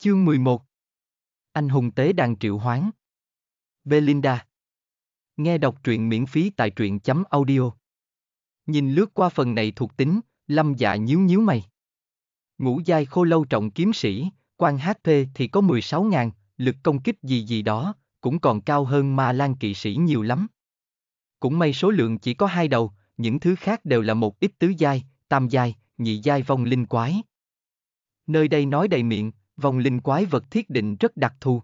Chương 11 Anh hùng tế đàn triệu hoán Belinda Nghe đọc truyện miễn phí tại truyện.audio Chấm Nhìn lướt qua phần này thuộc tính, lâm dạ nhíu nhíu mày. Ngũ giai khô lâu trọng kiếm sĩ, quan HP thì có 16 ngàn, lực công kích gì gì đó, cũng còn cao hơn ma lan kỵ sĩ nhiều lắm. Cũng may số lượng chỉ có hai đầu, những thứ khác đều là một ít tứ giai, tam giai, nhị giai vong linh quái. Nơi đây nói đầy miệng, vong linh quái vật thiết định rất đặc thù.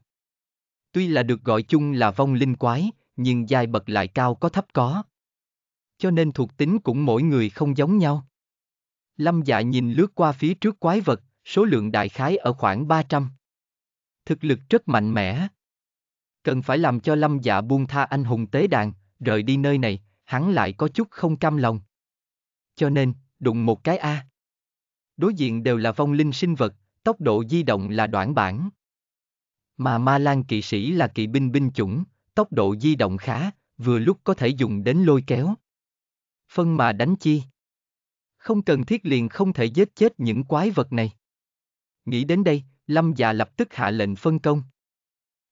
Tuy là được gọi chung là vong linh quái, nhưng giai bậc lại cao có thấp có. Cho nên thuộc tính cũng mỗi người không giống nhau. Lâm dạ nhìn lướt qua phía trước quái vật, số lượng đại khái ở khoảng 300. Thực lực rất mạnh mẽ. Cần phải làm cho lâm dạ buông tha anh hùng tế đàn, rời đi nơi này, hắn lại có chút không cam lòng. Cho nên, đụng một cái A. Đối diện đều là vong linh sinh vật, tốc độ di động là đoạn bản. Mà ma lan kỵ sĩ là kỵ binh binh chủng, tốc độ di động khá, vừa lúc có thể dùng đến lôi kéo. Phân mà đánh chi. Không cần thiết liền không thể giết chết những quái vật này. Nghĩ đến đây, Lâm già dạ lập tức hạ lệnh phân công.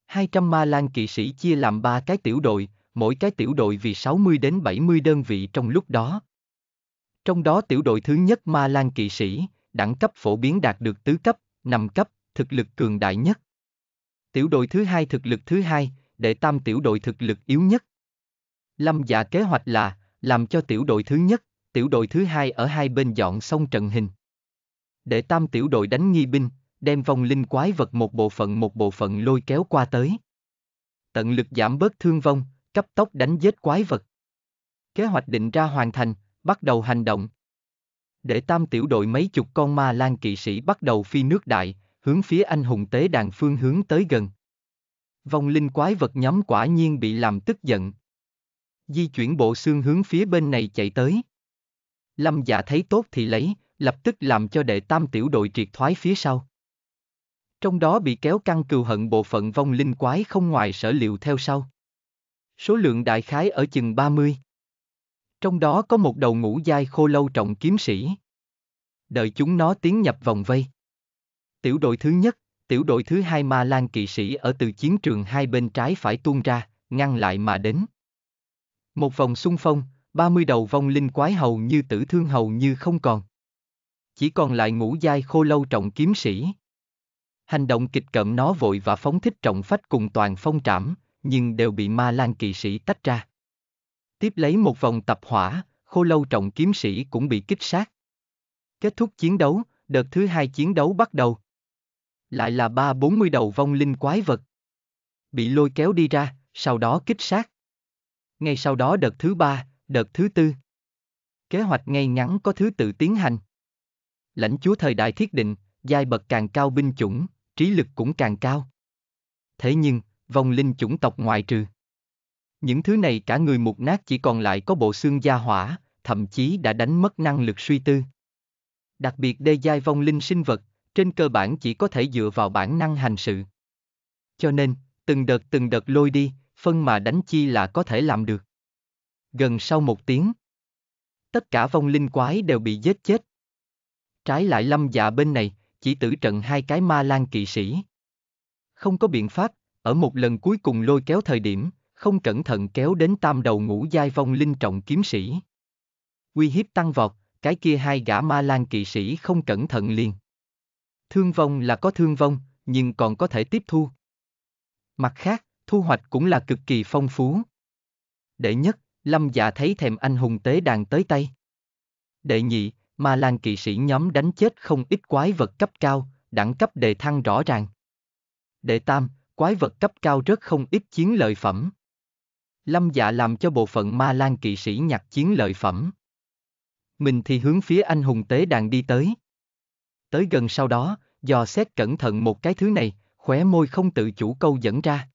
200 ma lan kỵ sĩ chia làm ba cái tiểu đội, mỗi cái tiểu đội vì 60 đến 70 đơn vị trong lúc đó. Trong đó tiểu đội thứ nhất ma lan kỵ sĩ, đẳng cấp phổ biến đạt được tứ cấp, năm cấp, thực lực cường đại nhất. Tiểu đội thứ hai thực lực thứ hai, đệ tam tiểu đội thực lực yếu nhất. Lâm dạ kế hoạch là, làm cho tiểu đội thứ nhất, tiểu đội thứ hai ở hai bên dọn xong trận hình. đệ tam tiểu đội đánh nghi binh, đem vong linh quái vật một bộ phận một bộ phận lôi kéo qua tới. Tận lực giảm bớt thương vong, cấp tốc đánh giết quái vật. Kế hoạch định ra hoàn thành, bắt đầu hành động để tam tiểu đội mấy chục con ma lan kỵ sĩ bắt đầu phi nước đại, hướng phía anh hùng tế đàn phương hướng tới gần. Vong linh quái vật nhóm quả nhiên bị làm tức giận. Di chuyển bộ xương hướng phía bên này chạy tới. Lâm dạ thấy tốt thì lấy, lập tức làm cho đệ tam tiểu đội triệt thoái phía sau. Trong đó bị kéo căng cừu hận bộ phận vong linh quái không ngoài sở liệu theo sau. Số lượng đại khái ở chừng 30. Trong đó có một đầu ngũ giai khô lâu trọng kiếm sĩ. Đợi chúng nó tiến nhập vòng vây. Tiểu đội thứ nhất, tiểu đội thứ hai ma lan kỵ sĩ ở từ chiến trường hai bên trái phải tuôn ra, ngăn lại mà đến. Một vòng xung phong, 30 đầu vong linh quái hầu như tử thương hầu như không còn. Chỉ còn lại ngũ giai khô lâu trọng kiếm sĩ. Hành động kịch cậm nó vội và phóng thích trọng phách cùng toàn phong trảm, nhưng đều bị ma lan kỵ sĩ tách ra. Tiếp lấy một vòng tập hỏa, khô lâu trọng kiếm sĩ cũng bị kích sát. Kết thúc chiến đấu, đợt thứ hai chiến đấu bắt đầu. Lại là ba bốn mươi đầu vong linh quái vật. Bị lôi kéo đi ra, sau đó kích sát. Ngay sau đó đợt thứ ba, đợt thứ tư. Kế hoạch ngay ngắn có thứ tự tiến hành. Lãnh chúa thời đại thiết định, giai bậc càng cao binh chủng, trí lực cũng càng cao. Thế nhưng, vong linh chủng tộc ngoại trừ. Những thứ này cả người mục nát chỉ còn lại có bộ xương da hỏa, thậm chí đã đánh mất năng lực suy tư. Đặc biệt đê giai vong linh sinh vật, trên cơ bản chỉ có thể dựa vào bản năng hành sự. Cho nên, từng đợt từng đợt lôi đi, phân mà đánh chi là có thể làm được. Gần sau một tiếng, tất cả vong linh quái đều bị giết chết. Trái lại lâm dạ bên này, chỉ tử trận hai cái ma lan kỵ sĩ. Không có biện pháp, ở một lần cuối cùng lôi kéo thời điểm, không cẩn thận kéo đến tam đầu ngũ giai vong linh trọng kiếm sĩ. Uy hiếp tăng vọt, cái kia hai gã ma lan kỵ sĩ không cẩn thận liền. Thương vong là có thương vong, nhưng còn có thể tiếp thu. Mặt khác, thu hoạch cũng là cực kỳ phong phú. Đệ nhất, Lâm dạ thấy thèm anh hùng tế đàn tới tay. Đệ nhị, ma lan kỵ sĩ nhóm đánh chết không ít quái vật cấp cao, đẳng cấp đề thăng rõ ràng. Đệ tam, quái vật cấp cao rất không ít chiến lợi phẩm. Lâm dạ làm cho bộ phận ma lan kỵ sĩ nhặt chiến lợi phẩm. Mình thì hướng phía anh hùng tế đàn đi tới. Tới gần sau đó, dò xét cẩn thận một cái thứ này, khóe môi không tự chủ câu dẫn ra.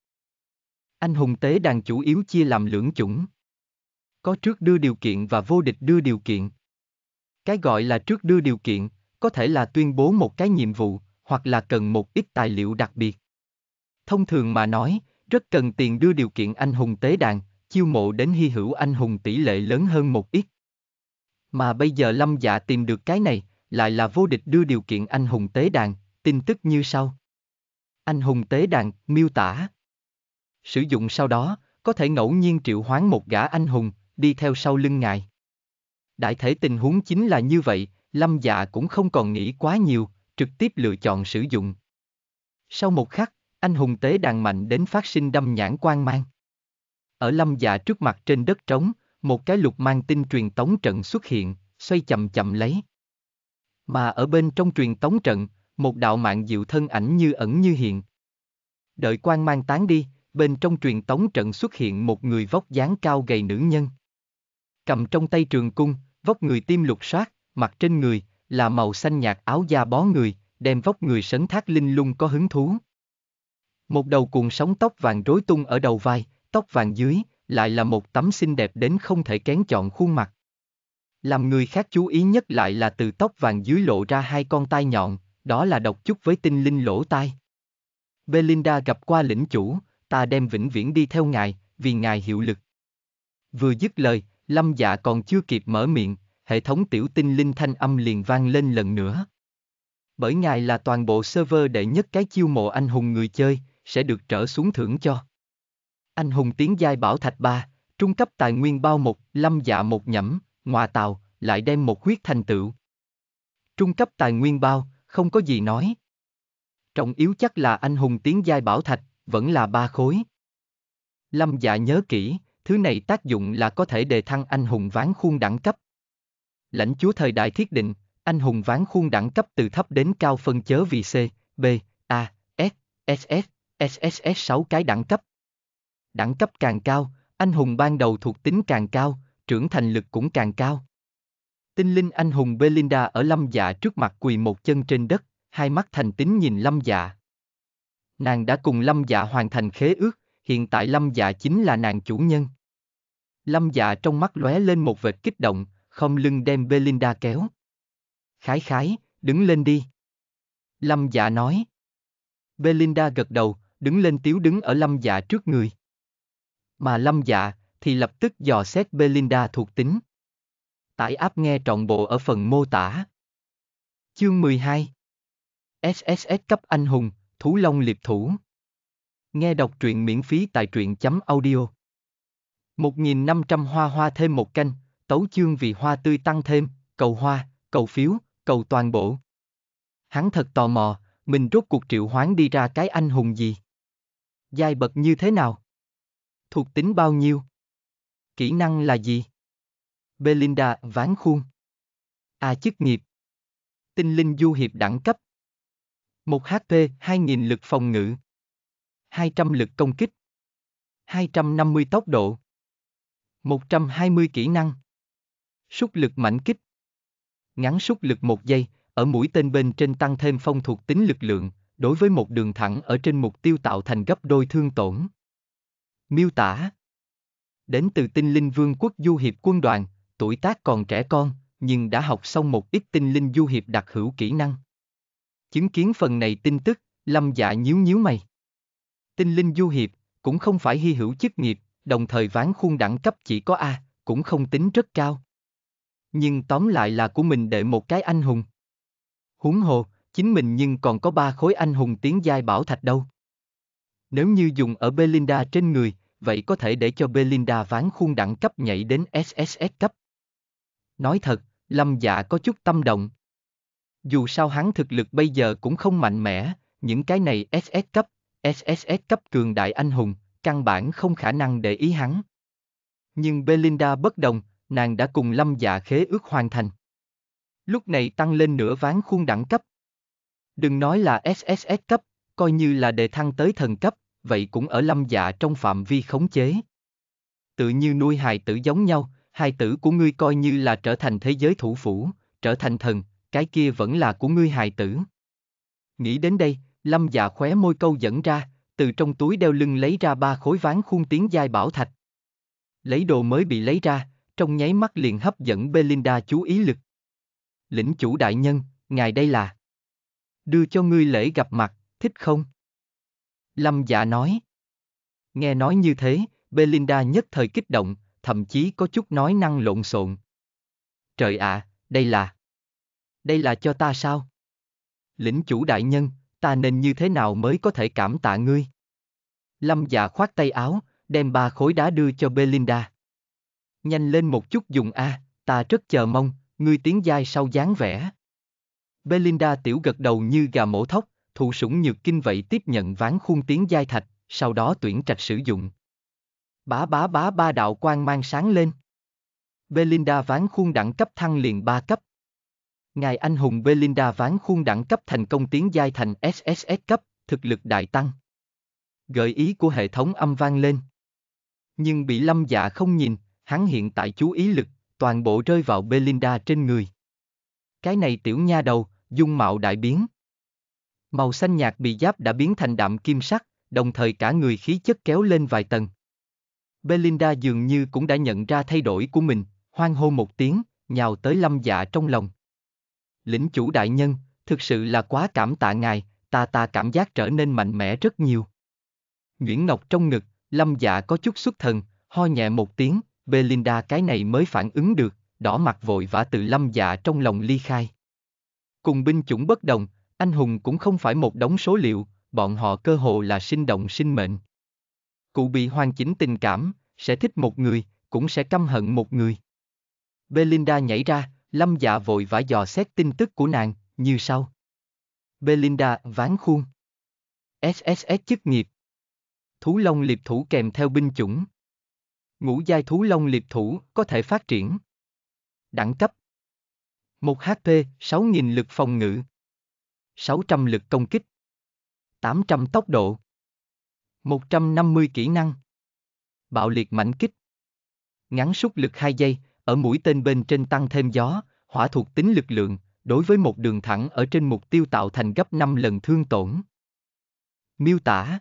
Anh hùng tế đàn chủ yếu chia làm lưỡng chủng. Có trước đưa điều kiện và vô địch đưa điều kiện. Cái gọi là trước đưa điều kiện, có thể là tuyên bố một cái nhiệm vụ, hoặc là cần một ít tài liệu đặc biệt. Thông thường mà nói, rất cần tiền đưa điều kiện anh hùng tế đàn, chiêu mộ đến hy hữu anh hùng tỷ lệ lớn hơn một ít. Mà bây giờ Lâm Dạ tìm được cái này, lại là vô địch đưa điều kiện anh hùng tế đàn, tin tức như sau. Anh hùng tế đàn, miêu tả. Sử dụng sau đó, có thể ngẫu nhiên triệu hoán một gã anh hùng, đi theo sau lưng ngài. Đại thể tình huống chính là như vậy, Lâm Dạ cũng không còn nghĩ quá nhiều, trực tiếp lựa chọn sử dụng. Sau một khắc, anh hùng tế đàn mạnh đến phát sinh đâm nhãn quang mang. Ở lâm dạ trước mặt trên đất trống, một cái lục mang tinh truyền tống trận xuất hiện, xoay chậm chậm lấy. Mà ở bên trong truyền tống trận, một đạo mạng diệu thân ảnh như ẩn như hiện. Đợi quan mang tán đi, bên trong truyền tống trận xuất hiện một người vóc dáng cao gầy nữ nhân. Cầm trong tay trường cung, vóc người tim lục soát, mặt trên người, là màu xanh nhạt áo da bó người, đem vóc người sấn thác linh lung có hứng thú. Một đầu cuồng sóng tóc vàng rối tung ở đầu vai, tóc vàng dưới, lại là một tấm xinh đẹp đến không thể kén chọn khuôn mặt. Làm người khác chú ý nhất lại là từ tóc vàng dưới lộ ra hai con tai nhọn, đó là độc chút với tinh linh lỗ tai. Belinda gặp qua lĩnh chủ, ta đem vĩnh viễn đi theo ngài, vì ngài hiệu lực. Vừa dứt lời, lâm dạ còn chưa kịp mở miệng, hệ thống tiểu tinh linh thanh âm liền vang lên lần nữa. Bởi ngài là toàn bộ server đệ nhất cái chiêu mộ anh hùng người chơi, sẽ được trở xuống thưởng cho. Anh hùng tiến giai bảo thạch ba, trung cấp tài nguyên bao một, lâm dạ một nhẫm, ngoà tàu, lại đem một huyết thành tựu. Trung cấp tài nguyên bao, không có gì nói. Trọng yếu chắc là anh hùng tiến giai bảo thạch, vẫn là ba khối. Lâm dạ nhớ kỹ, thứ này tác dụng là có thể đề thăng anh hùng ván khuôn đẳng cấp. Lãnh chúa thời đại thiết định, anh hùng ván khuôn đẳng cấp từ thấp đến cao phân chớ vì C, B, A, S, SS, SSS 6 cái đẳng cấp. Đẳng cấp càng cao, anh hùng ban đầu thuộc tính càng cao, trưởng thành lực cũng càng cao. Tinh linh anh hùng Belinda ở lâm dạ trước mặt quỳ một chân trên đất, hai mắt thành tính nhìn lâm dạ. Nàng đã cùng lâm dạ hoàn thành khế ước, hiện tại lâm dạ chính là nàng chủ nhân. Lâm dạ trong mắt lóe lên một vệt kích động, không lưng đem Belinda kéo. Khái khái, đứng lên đi. Lâm dạ nói. Belinda gật đầu, đứng lên tiếu đứng ở lâm dạ trước người. Mà lâm dạ, thì lập tức dò xét Belinda thuộc tính. Tải áp nghe trọn bộ ở phần mô tả. Chương 12 SSS cấp anh hùng, Thú Long liệp thủ. Nghe đọc truyện miễn phí tại truyện chấm audio. 1.500 hoa hoa thêm một canh, tấu chương vì hoa tươi tăng thêm, cầu hoa, cầu phiếu, cầu toàn bộ. Hắn thật tò mò, mình rốt cuộc triệu hoán đi ra cái anh hùng gì. Giai bậc như thế nào? Thuộc tính bao nhiêu? Kỹ năng là gì? Belinda ván khuôn. A à, chức nghiệp. Tinh linh du hiệp đẳng cấp. 1 HP 2000 lực phòng ngự. 200 lực công kích. 250 tốc độ. 120 kỹ năng. Súc lực mạnh kích. Ngắn súc lực 1 giây, ở mũi tên bên trên tăng thêm phong thuộc tính lực lượng, đối với một đường thẳng ở trên mục tiêu tạo thành gấp đôi thương tổn. Miêu tả Đến từ tinh linh vương quốc du hiệp quân đoàn, tuổi tác còn trẻ con, nhưng đã học xong một ít tinh linh du hiệp đặc hữu kỹ năng. Chứng kiến phần này tin tức, lâm dạ nhíu nhíu mày. Tinh linh du hiệp, cũng không phải hy hữu chức nghiệp, đồng thời ván khuôn đẳng cấp chỉ có A, cũng không tính rất cao. Nhưng tóm lại là của mình để một cái anh hùng. Húng hồ, chính mình nhưng còn có ba khối anh hùng tiến giai bảo thạch đâu. Nếu như dùng ở Belinda trên người, vậy có thể để cho Belinda ván khuôn đẳng cấp nhảy đến SSS cấp. Nói thật, Lâm Dạ có chút tâm động. Dù sao hắn thực lực bây giờ cũng không mạnh mẽ, những cái này SS cấp, SSS cấp cường đại anh hùng, căn bản không khả năng để ý hắn. Nhưng Belinda bất đồng, nàng đã cùng Lâm Dạ khế ước hoàn thành. Lúc này tăng lên nửa ván khuôn đẳng cấp, Đừng nói là SSS cấp, coi như là đề thăng tới thần cấp, vậy cũng ở lâm dạ trong phạm vi khống chế. Tự như nuôi hài tử giống nhau, hài tử của ngươi coi như là trở thành thế giới thủ phủ, trở thành thần, cái kia vẫn là của ngươi hài tử. Nghĩ đến đây, lâm dạ khóe môi câu dẫn ra, từ trong túi đeo lưng lấy ra ba khối ván khuôn tiếng dai bảo thạch. Lấy đồ mới bị lấy ra, trong nháy mắt liền hấp dẫn Belinda chú ý lực. Lĩnh chủ đại nhân, ngài đây là đưa cho ngươi lễ gặp mặt, thích không? Lâm dạ nói. Nghe nói như thế, Belinda nhất thời kích động, thậm chí có chút nói năng lộn xộn. Trời ạ, à, đây là... Đây là cho ta sao? Lĩnh chủ đại nhân, ta nên như thế nào mới có thể cảm tạ ngươi? Lâm dạ khoát tay áo, đem ba khối đá đưa cho Belinda. Nhanh lên một chút dùng A, à, ta rất chờ mong, ngươi tiến giai sau dáng vẻ. Belinda tiểu gật đầu như gà mổ thóc, thụ sủng nhược kinh vậy tiếp nhận ván khuôn tiếng giai thạch, sau đó tuyển trạch sử dụng. Bá bá bá ba đạo quang mang sáng lên. Belinda ván khuôn đẳng cấp thăng liền ba cấp. Ngài anh hùng Belinda ván khuôn đẳng cấp thành công tiến giai thành SSS cấp, thực lực đại tăng. Gợi ý của hệ thống âm vang lên. Nhưng bị lâm dạ không nhìn, hắn hiện tại chú ý lực, toàn bộ rơi vào Belinda trên người. Cái này tiểu nha đầu, dung mạo đại biến. Màu xanh nhạt bị giáp đã biến thành đạm kim sắc, đồng thời cả người khí chất kéo lên vài tầng. Belinda dường như cũng đã nhận ra thay đổi của mình, hoang hô một tiếng, nhào tới lâm dạ trong lòng. Lĩnh chủ đại nhân, thực sự là quá cảm tạ ngài, ta ta cảm giác trở nên mạnh mẽ rất nhiều. Nguyễn Ngọc trong ngực, lâm dạ có chút xuất thần, ho nhẹ một tiếng, Belinda cái này mới phản ứng được, đỏ mặt vội vã từ lâm dạ trong lòng ly khai. Cùng binh chủng bất đồng, anh hùng cũng không phải một đống số liệu, bọn họ cơ hồ là sinh động sinh mệnh. Cụ bị hoàn chỉnh tình cảm, sẽ thích một người, cũng sẽ căm hận một người. Belinda nhảy ra, lâm dạ vội vã dò xét tin tức của nàng, như sau. Belinda ván khuôn. SSS chức nghiệp. Thú long liệp thủ kèm theo binh chủng. Ngũ giai thú long liệp thủ có thể phát triển. Đẳng cấp, 1 HP, 6.000 lực phòng ngự. 600 lực công kích. 800 tốc độ. 150 kỹ năng. Bạo liệt mảnh kích. Ngắn súc lực 2 giây, ở mũi tên bên trên tăng thêm gió, hỏa thuộc tính lực lượng, đối với một đường thẳng ở trên mục tiêu tạo thành gấp 5 lần thương tổn. Miêu tả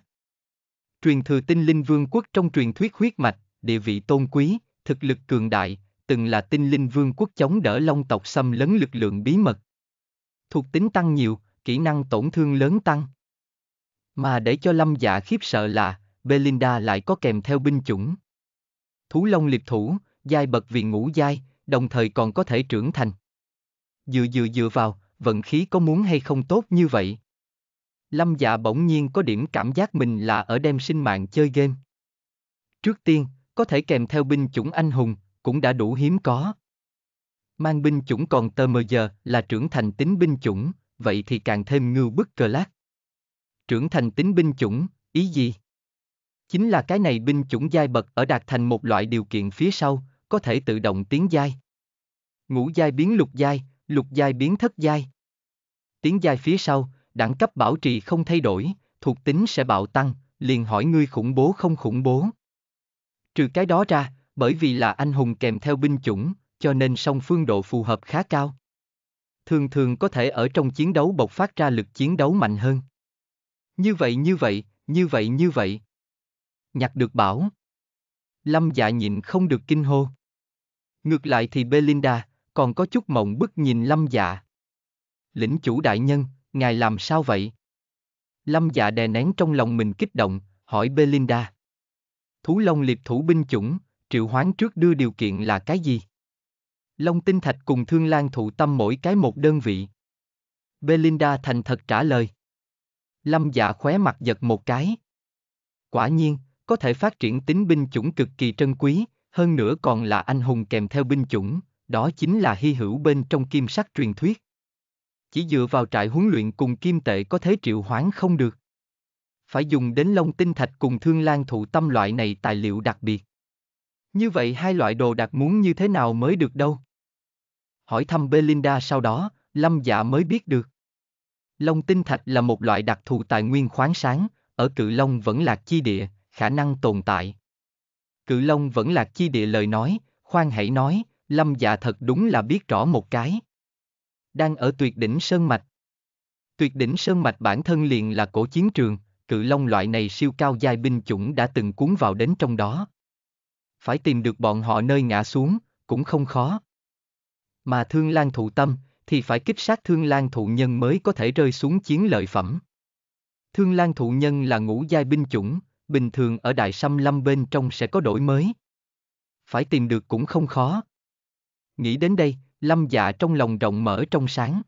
Truyền thừa tinh linh vương quốc trong truyền thuyết huyết mạch, địa vị tôn quý, thực lực cường đại, từng là tinh linh vương quốc chống đỡ long tộc xâm lấn lực lượng bí mật. Thuộc tính tăng nhiều, kỹ năng tổn thương lớn tăng. Mà để cho lâm dạ khiếp sợ là, Belinda lại có kèm theo binh chủng. Thú long liệt thủ, giai bậc vì ngũ giai, đồng thời còn có thể trưởng thành. Dựa dựa dựa vào, vận khí có muốn hay không tốt như vậy. Lâm dạ bỗng nhiên có điểm cảm giác mình là ở đem sinh mạng chơi game. Trước tiên, có thể kèm theo binh chủng anh hùng, cũng đã đủ hiếm có. Mang binh chủng còn tơ mơ giờ là trưởng thành tính binh chủng, vậy thì càng thêm ngưu bức cờ lát. Trưởng thành tính binh chủng, ý gì? Chính là cái này binh chủng giai bậc ở đạt thành một loại điều kiện phía sau, có thể tự động tiến giai. Ngũ giai biến lục giai, lục giai biến thất giai. Tiến giai phía sau, đẳng cấp bảo trì không thay đổi, thuộc tính sẽ bạo tăng, liền hỏi ngươi khủng bố không khủng bố. Trừ cái đó ra, bởi vì là anh hùng kèm theo binh chủng, cho nên song phương độ phù hợp khá cao. Thường thường có thể ở trong chiến đấu bộc phát ra lực chiến đấu mạnh hơn. Như vậy như vậy, như vậy như vậy. Nhặt được bảo. Lâm dạ nhịn không được kinh hô. Ngược lại thì Belinda, còn có chút mộng bức nhìn lâm dạ. Lĩnh chủ đại nhân, ngài làm sao vậy? Lâm dạ đè nén trong lòng mình kích động, hỏi Belinda. Thú Long liệp thủ binh chủng, triệu hoán trước đưa điều kiện là cái gì? Long tinh thạch cùng thương lan thụ tâm mỗi cái một đơn vị. Belinda thành thật trả lời. Lâm dạ khóe mặt giật một cái. Quả nhiên, có thể phát triển tính binh chủng cực kỳ trân quý, hơn nữa còn là anh hùng kèm theo binh chủng, đó chính là hy hữu bên trong kim sắc truyền thuyết. Chỉ dựa vào trại huấn luyện cùng kim tệ có thế triệu hoán không được. Phải dùng đến Long tinh thạch cùng thương lan thụ tâm loại này tài liệu đặc biệt. Như vậy hai loại đồ đạc muốn như thế nào mới được đâu? Hỏi thăm Belinda sau đó, Lâm Dạ mới biết được. Long tinh thạch là một loại đặc thù tài nguyên khoáng sáng, ở cự long vẫn là chi địa, khả năng tồn tại. Cự long vẫn là chi địa lời nói, khoan hãy nói, Lâm Dạ thật đúng là biết rõ một cái. Đang ở tuyệt đỉnh Sơn Mạch. Tuyệt đỉnh Sơn Mạch bản thân liền là cổ chiến trường, cự long loại này siêu cao giai binh chủng đã từng cuốn vào đến trong đó phải tìm được bọn họ nơi ngã xuống, cũng không khó. Mà thương lan thụ tâm, thì phải kích sát thương lan thụ nhân mới có thể rơi xuống chiến lợi phẩm. Thương lan thụ nhân là ngũ giai binh chủng, bình thường ở đại xăm lâm bên trong sẽ có đổi mới. Phải tìm được cũng không khó. Nghĩ đến đây, lâm dạ trong lòng rộng mở trong sáng.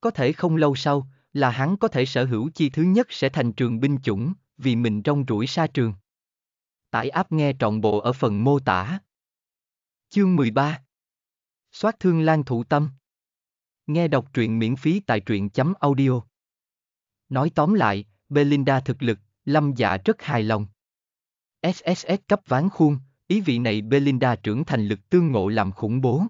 Có thể không lâu sau, là hắn có thể sở hữu chi thứ nhất sẽ thành trường binh chủng, vì mình trong rủi xa trường. Tải app nghe trọn bộ ở phần mô tả. Chương 13 Xoát thương lan thụ tâm Nghe đọc truyện miễn phí tại truyện chấm audio Nói tóm lại, Belinda thực lực, lâm dạ rất hài lòng. SSS cấp ván khuôn, ý vị này Belinda trưởng thành lực tương ngộ làm khủng bố.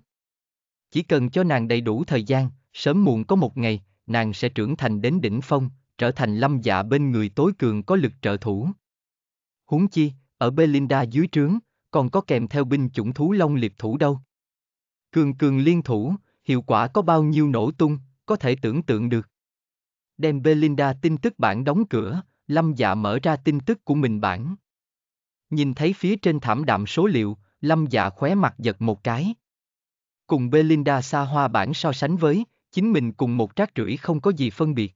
Chỉ cần cho nàng đầy đủ thời gian, sớm muộn có một ngày, nàng sẽ trưởng thành đến đỉnh phong, trở thành lâm dạ bên người tối cường có lực trợ thủ. Huống chi, ở Belinda dưới trướng, còn có kèm theo binh chủng thú long liệt thủ đâu. Cường cường liên thủ, hiệu quả có bao nhiêu nổ tung, có thể tưởng tượng được. Đem Belinda tin tức bản đóng cửa, Lâm Dạ mở ra tin tức của mình bản. Nhìn thấy phía trên thảm đạm số liệu, Lâm Dạ khóe mặt giật một cái. Cùng Belinda xa hoa bản so sánh với, chính mình cùng một trác rưỡi không có gì phân biệt.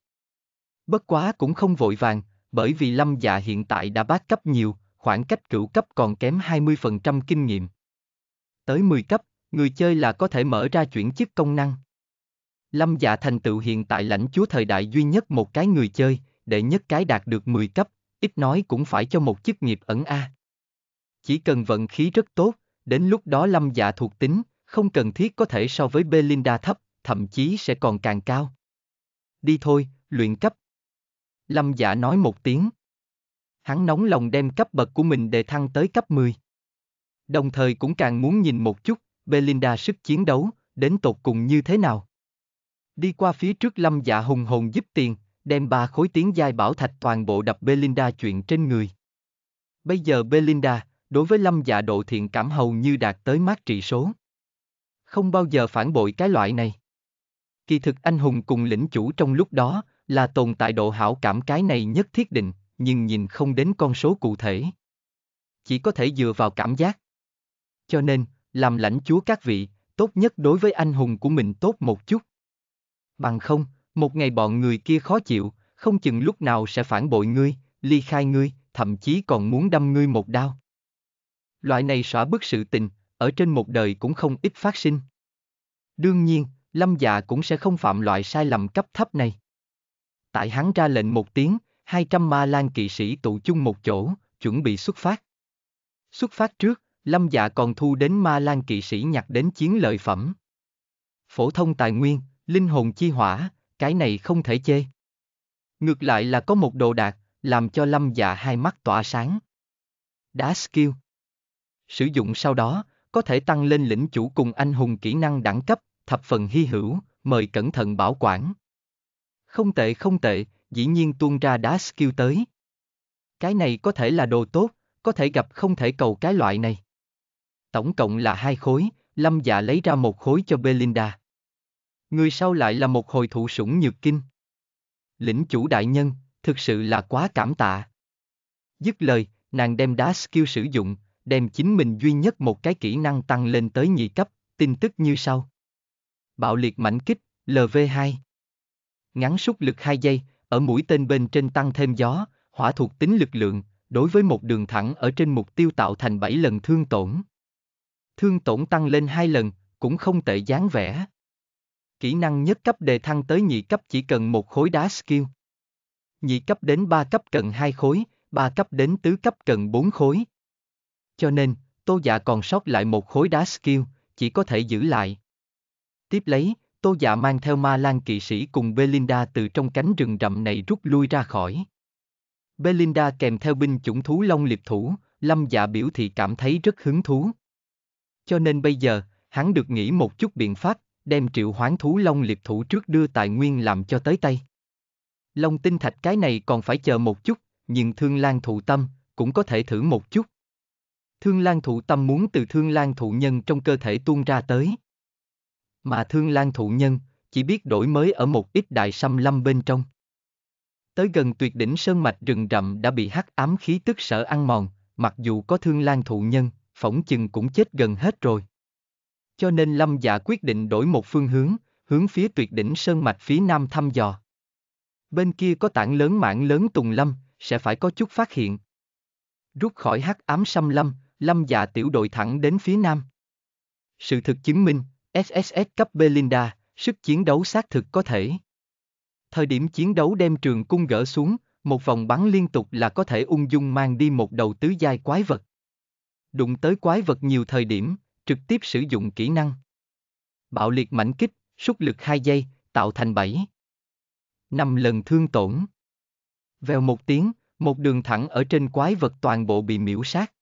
Bất quá cũng không vội vàng, bởi vì Lâm Dạ hiện tại đã bát cấp nhiều, khoảng cách cửu cấp còn kém 20% kinh nghiệm. Tới 10 cấp, người chơi là có thể mở ra chuyển chức công năng. Lâm dạ thành tựu hiện tại lãnh chúa thời đại duy nhất một cái người chơi, để nhất cái đạt được 10 cấp, ít nói cũng phải cho một chức nghiệp ẩn A. Chỉ cần vận khí rất tốt, đến lúc đó lâm dạ thuộc tính, không cần thiết có thể so với Belinda thấp, thậm chí sẽ còn càng cao. Đi thôi, luyện cấp. Lâm dạ nói một tiếng hắn nóng lòng đem cấp bậc của mình để thăng tới cấp 10. Đồng thời cũng càng muốn nhìn một chút, Belinda sức chiến đấu, đến tột cùng như thế nào. Đi qua phía trước lâm dạ hùng hồn giúp tiền, đem ba khối tiếng giai bảo thạch toàn bộ đập Belinda chuyện trên người. Bây giờ Belinda, đối với lâm dạ độ thiện cảm hầu như đạt tới mát trị số. Không bao giờ phản bội cái loại này. Kỳ thực anh hùng cùng lĩnh chủ trong lúc đó, là tồn tại độ hảo cảm cái này nhất thiết định, nhưng nhìn không đến con số cụ thể. Chỉ có thể dựa vào cảm giác. Cho nên, làm lãnh chúa các vị, tốt nhất đối với anh hùng của mình tốt một chút. Bằng không, một ngày bọn người kia khó chịu, không chừng lúc nào sẽ phản bội ngươi, ly khai ngươi, thậm chí còn muốn đâm ngươi một đao. Loại này xóa bức sự tình, ở trên một đời cũng không ít phát sinh. Đương nhiên, Lâm Dạ cũng sẽ không phạm loại sai lầm cấp thấp này. Tại hắn ra lệnh một tiếng, 200 ma lan kỵ sĩ tụ chung một chỗ, chuẩn bị xuất phát. Xuất phát trước, Lâm Dạ còn thu đến ma lan kỵ sĩ nhặt đến chiến lợi phẩm. Phổ thông tài nguyên, linh hồn chi hỏa, cái này không thể chê. Ngược lại là có một đồ đạc, làm cho Lâm Dạ hai mắt tỏa sáng. Đá skill. Sử dụng sau đó, có thể tăng lên lĩnh chủ cùng anh hùng kỹ năng đẳng cấp, thập phần hy hữu, mời cẩn thận bảo quản. Không tệ không tệ, dĩ nhiên tuôn ra đá skill tới. Cái này có thể là đồ tốt, có thể gặp không thể cầu cái loại này. Tổng cộng là hai khối, Lâm Dạ lấy ra một khối cho Belinda. Người sau lại là một hồi thụ sủng nhược kinh. Lĩnh chủ đại nhân, thực sự là quá cảm tạ. Dứt lời, nàng đem đá skill sử dụng, đem chính mình duy nhất một cái kỹ năng tăng lên tới nhị cấp, tin tức như sau. Bạo liệt mảnh kích, LV2. Ngắn súc lực 2 giây, ở mũi tên bên trên tăng thêm gió, hỏa thuộc tính lực lượng, đối với một đường thẳng ở trên mục tiêu tạo thành 7 lần thương tổn. Thương tổn tăng lên 2 lần, cũng không tệ dáng vẻ. Kỹ năng nhất cấp đề thăng tới nhị cấp chỉ cần một khối đá skill. Nhị cấp đến 3 cấp cần 2 khối, 3 cấp đến tứ cấp cần 4 khối. Cho nên, tô dạ còn sót lại một khối đá skill, chỉ có thể giữ lại. Tiếp lấy, Tô Dạ mang theo ma lan kỵ sĩ cùng Belinda từ trong cánh rừng rậm này rút lui ra khỏi. Belinda kèm theo binh chủng thú long liệp thủ, Lâm Dạ biểu thị cảm thấy rất hứng thú. Cho nên bây giờ, hắn được nghĩ một chút biện pháp, đem triệu hoán thú long liệp thủ trước đưa tài nguyên làm cho tới tay. Long tinh thạch cái này còn phải chờ một chút, nhưng thương lan thụ tâm, cũng có thể thử một chút. Thương lan thụ tâm muốn từ thương lan thụ nhân trong cơ thể tuôn ra tới mà thương lan thụ nhân, chỉ biết đổi mới ở một ít đại xăm lâm bên trong. Tới gần tuyệt đỉnh sơn mạch rừng rậm đã bị hắc ám khí tức sở ăn mòn, mặc dù có thương lan thụ nhân, phỏng chừng cũng chết gần hết rồi. Cho nên lâm dạ quyết định đổi một phương hướng, hướng phía tuyệt đỉnh sơn mạch phía nam thăm dò. Bên kia có tảng lớn mảng lớn tùng lâm, sẽ phải có chút phát hiện. Rút khỏi hắc ám xăm lâm, lâm dạ tiểu đội thẳng đến phía nam. Sự thực chứng minh, SSS cấp Belinda, sức chiến đấu xác thực có thể. Thời điểm chiến đấu đem trường cung gỡ xuống, một vòng bắn liên tục là có thể ung dung mang đi một đầu tứ giai quái vật. Đụng tới quái vật nhiều thời điểm, trực tiếp sử dụng kỹ năng. Bạo liệt mảnh kích, súc lực 2 giây, tạo thành 7. 5 lần thương tổn. Vèo một tiếng, một đường thẳng ở trên quái vật toàn bộ bị miễu sát.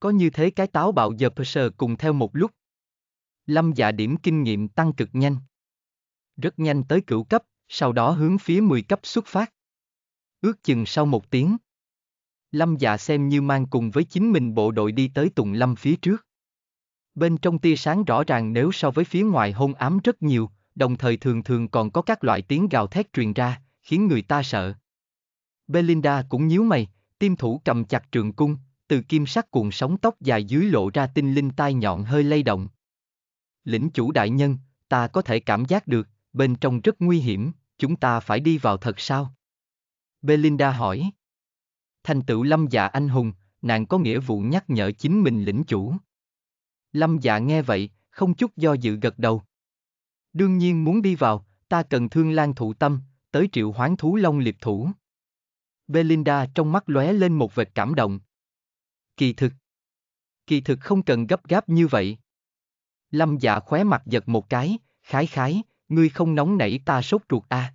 Có như thế cái táo bạo giờ cùng theo một lúc, Lâm dạ điểm kinh nghiệm tăng cực nhanh. Rất nhanh tới cửu cấp, sau đó hướng phía 10 cấp xuất phát. Ước chừng sau một tiếng. Lâm dạ xem như mang cùng với chính mình bộ đội đi tới Tùng Lâm phía trước. Bên trong tia sáng rõ ràng nếu so với phía ngoài hôn ám rất nhiều, đồng thời thường thường còn có các loại tiếng gào thét truyền ra, khiến người ta sợ. Belinda cũng nhíu mày, tiêm thủ cầm chặt trường cung, từ kim sắc cuộn sóng tóc dài dưới lộ ra tinh linh tai nhọn hơi lay động. Lĩnh chủ đại nhân, ta có thể cảm giác được, bên trong rất nguy hiểm, chúng ta phải đi vào thật sao? Belinda hỏi. Thành tựu lâm dạ anh hùng, nàng có nghĩa vụ nhắc nhở chính mình lĩnh chủ. Lâm dạ nghe vậy, không chút do dự gật đầu. Đương nhiên muốn đi vào, ta cần thương lan thụ tâm, tới triệu hoán thú long liệp thủ. Belinda trong mắt lóe lên một vệt cảm động. Kỳ thực. Kỳ thực không cần gấp gáp như vậy. Lâm dạ khóe mặt giật một cái, khái khái, ngươi không nóng nảy ta sốt ruột à.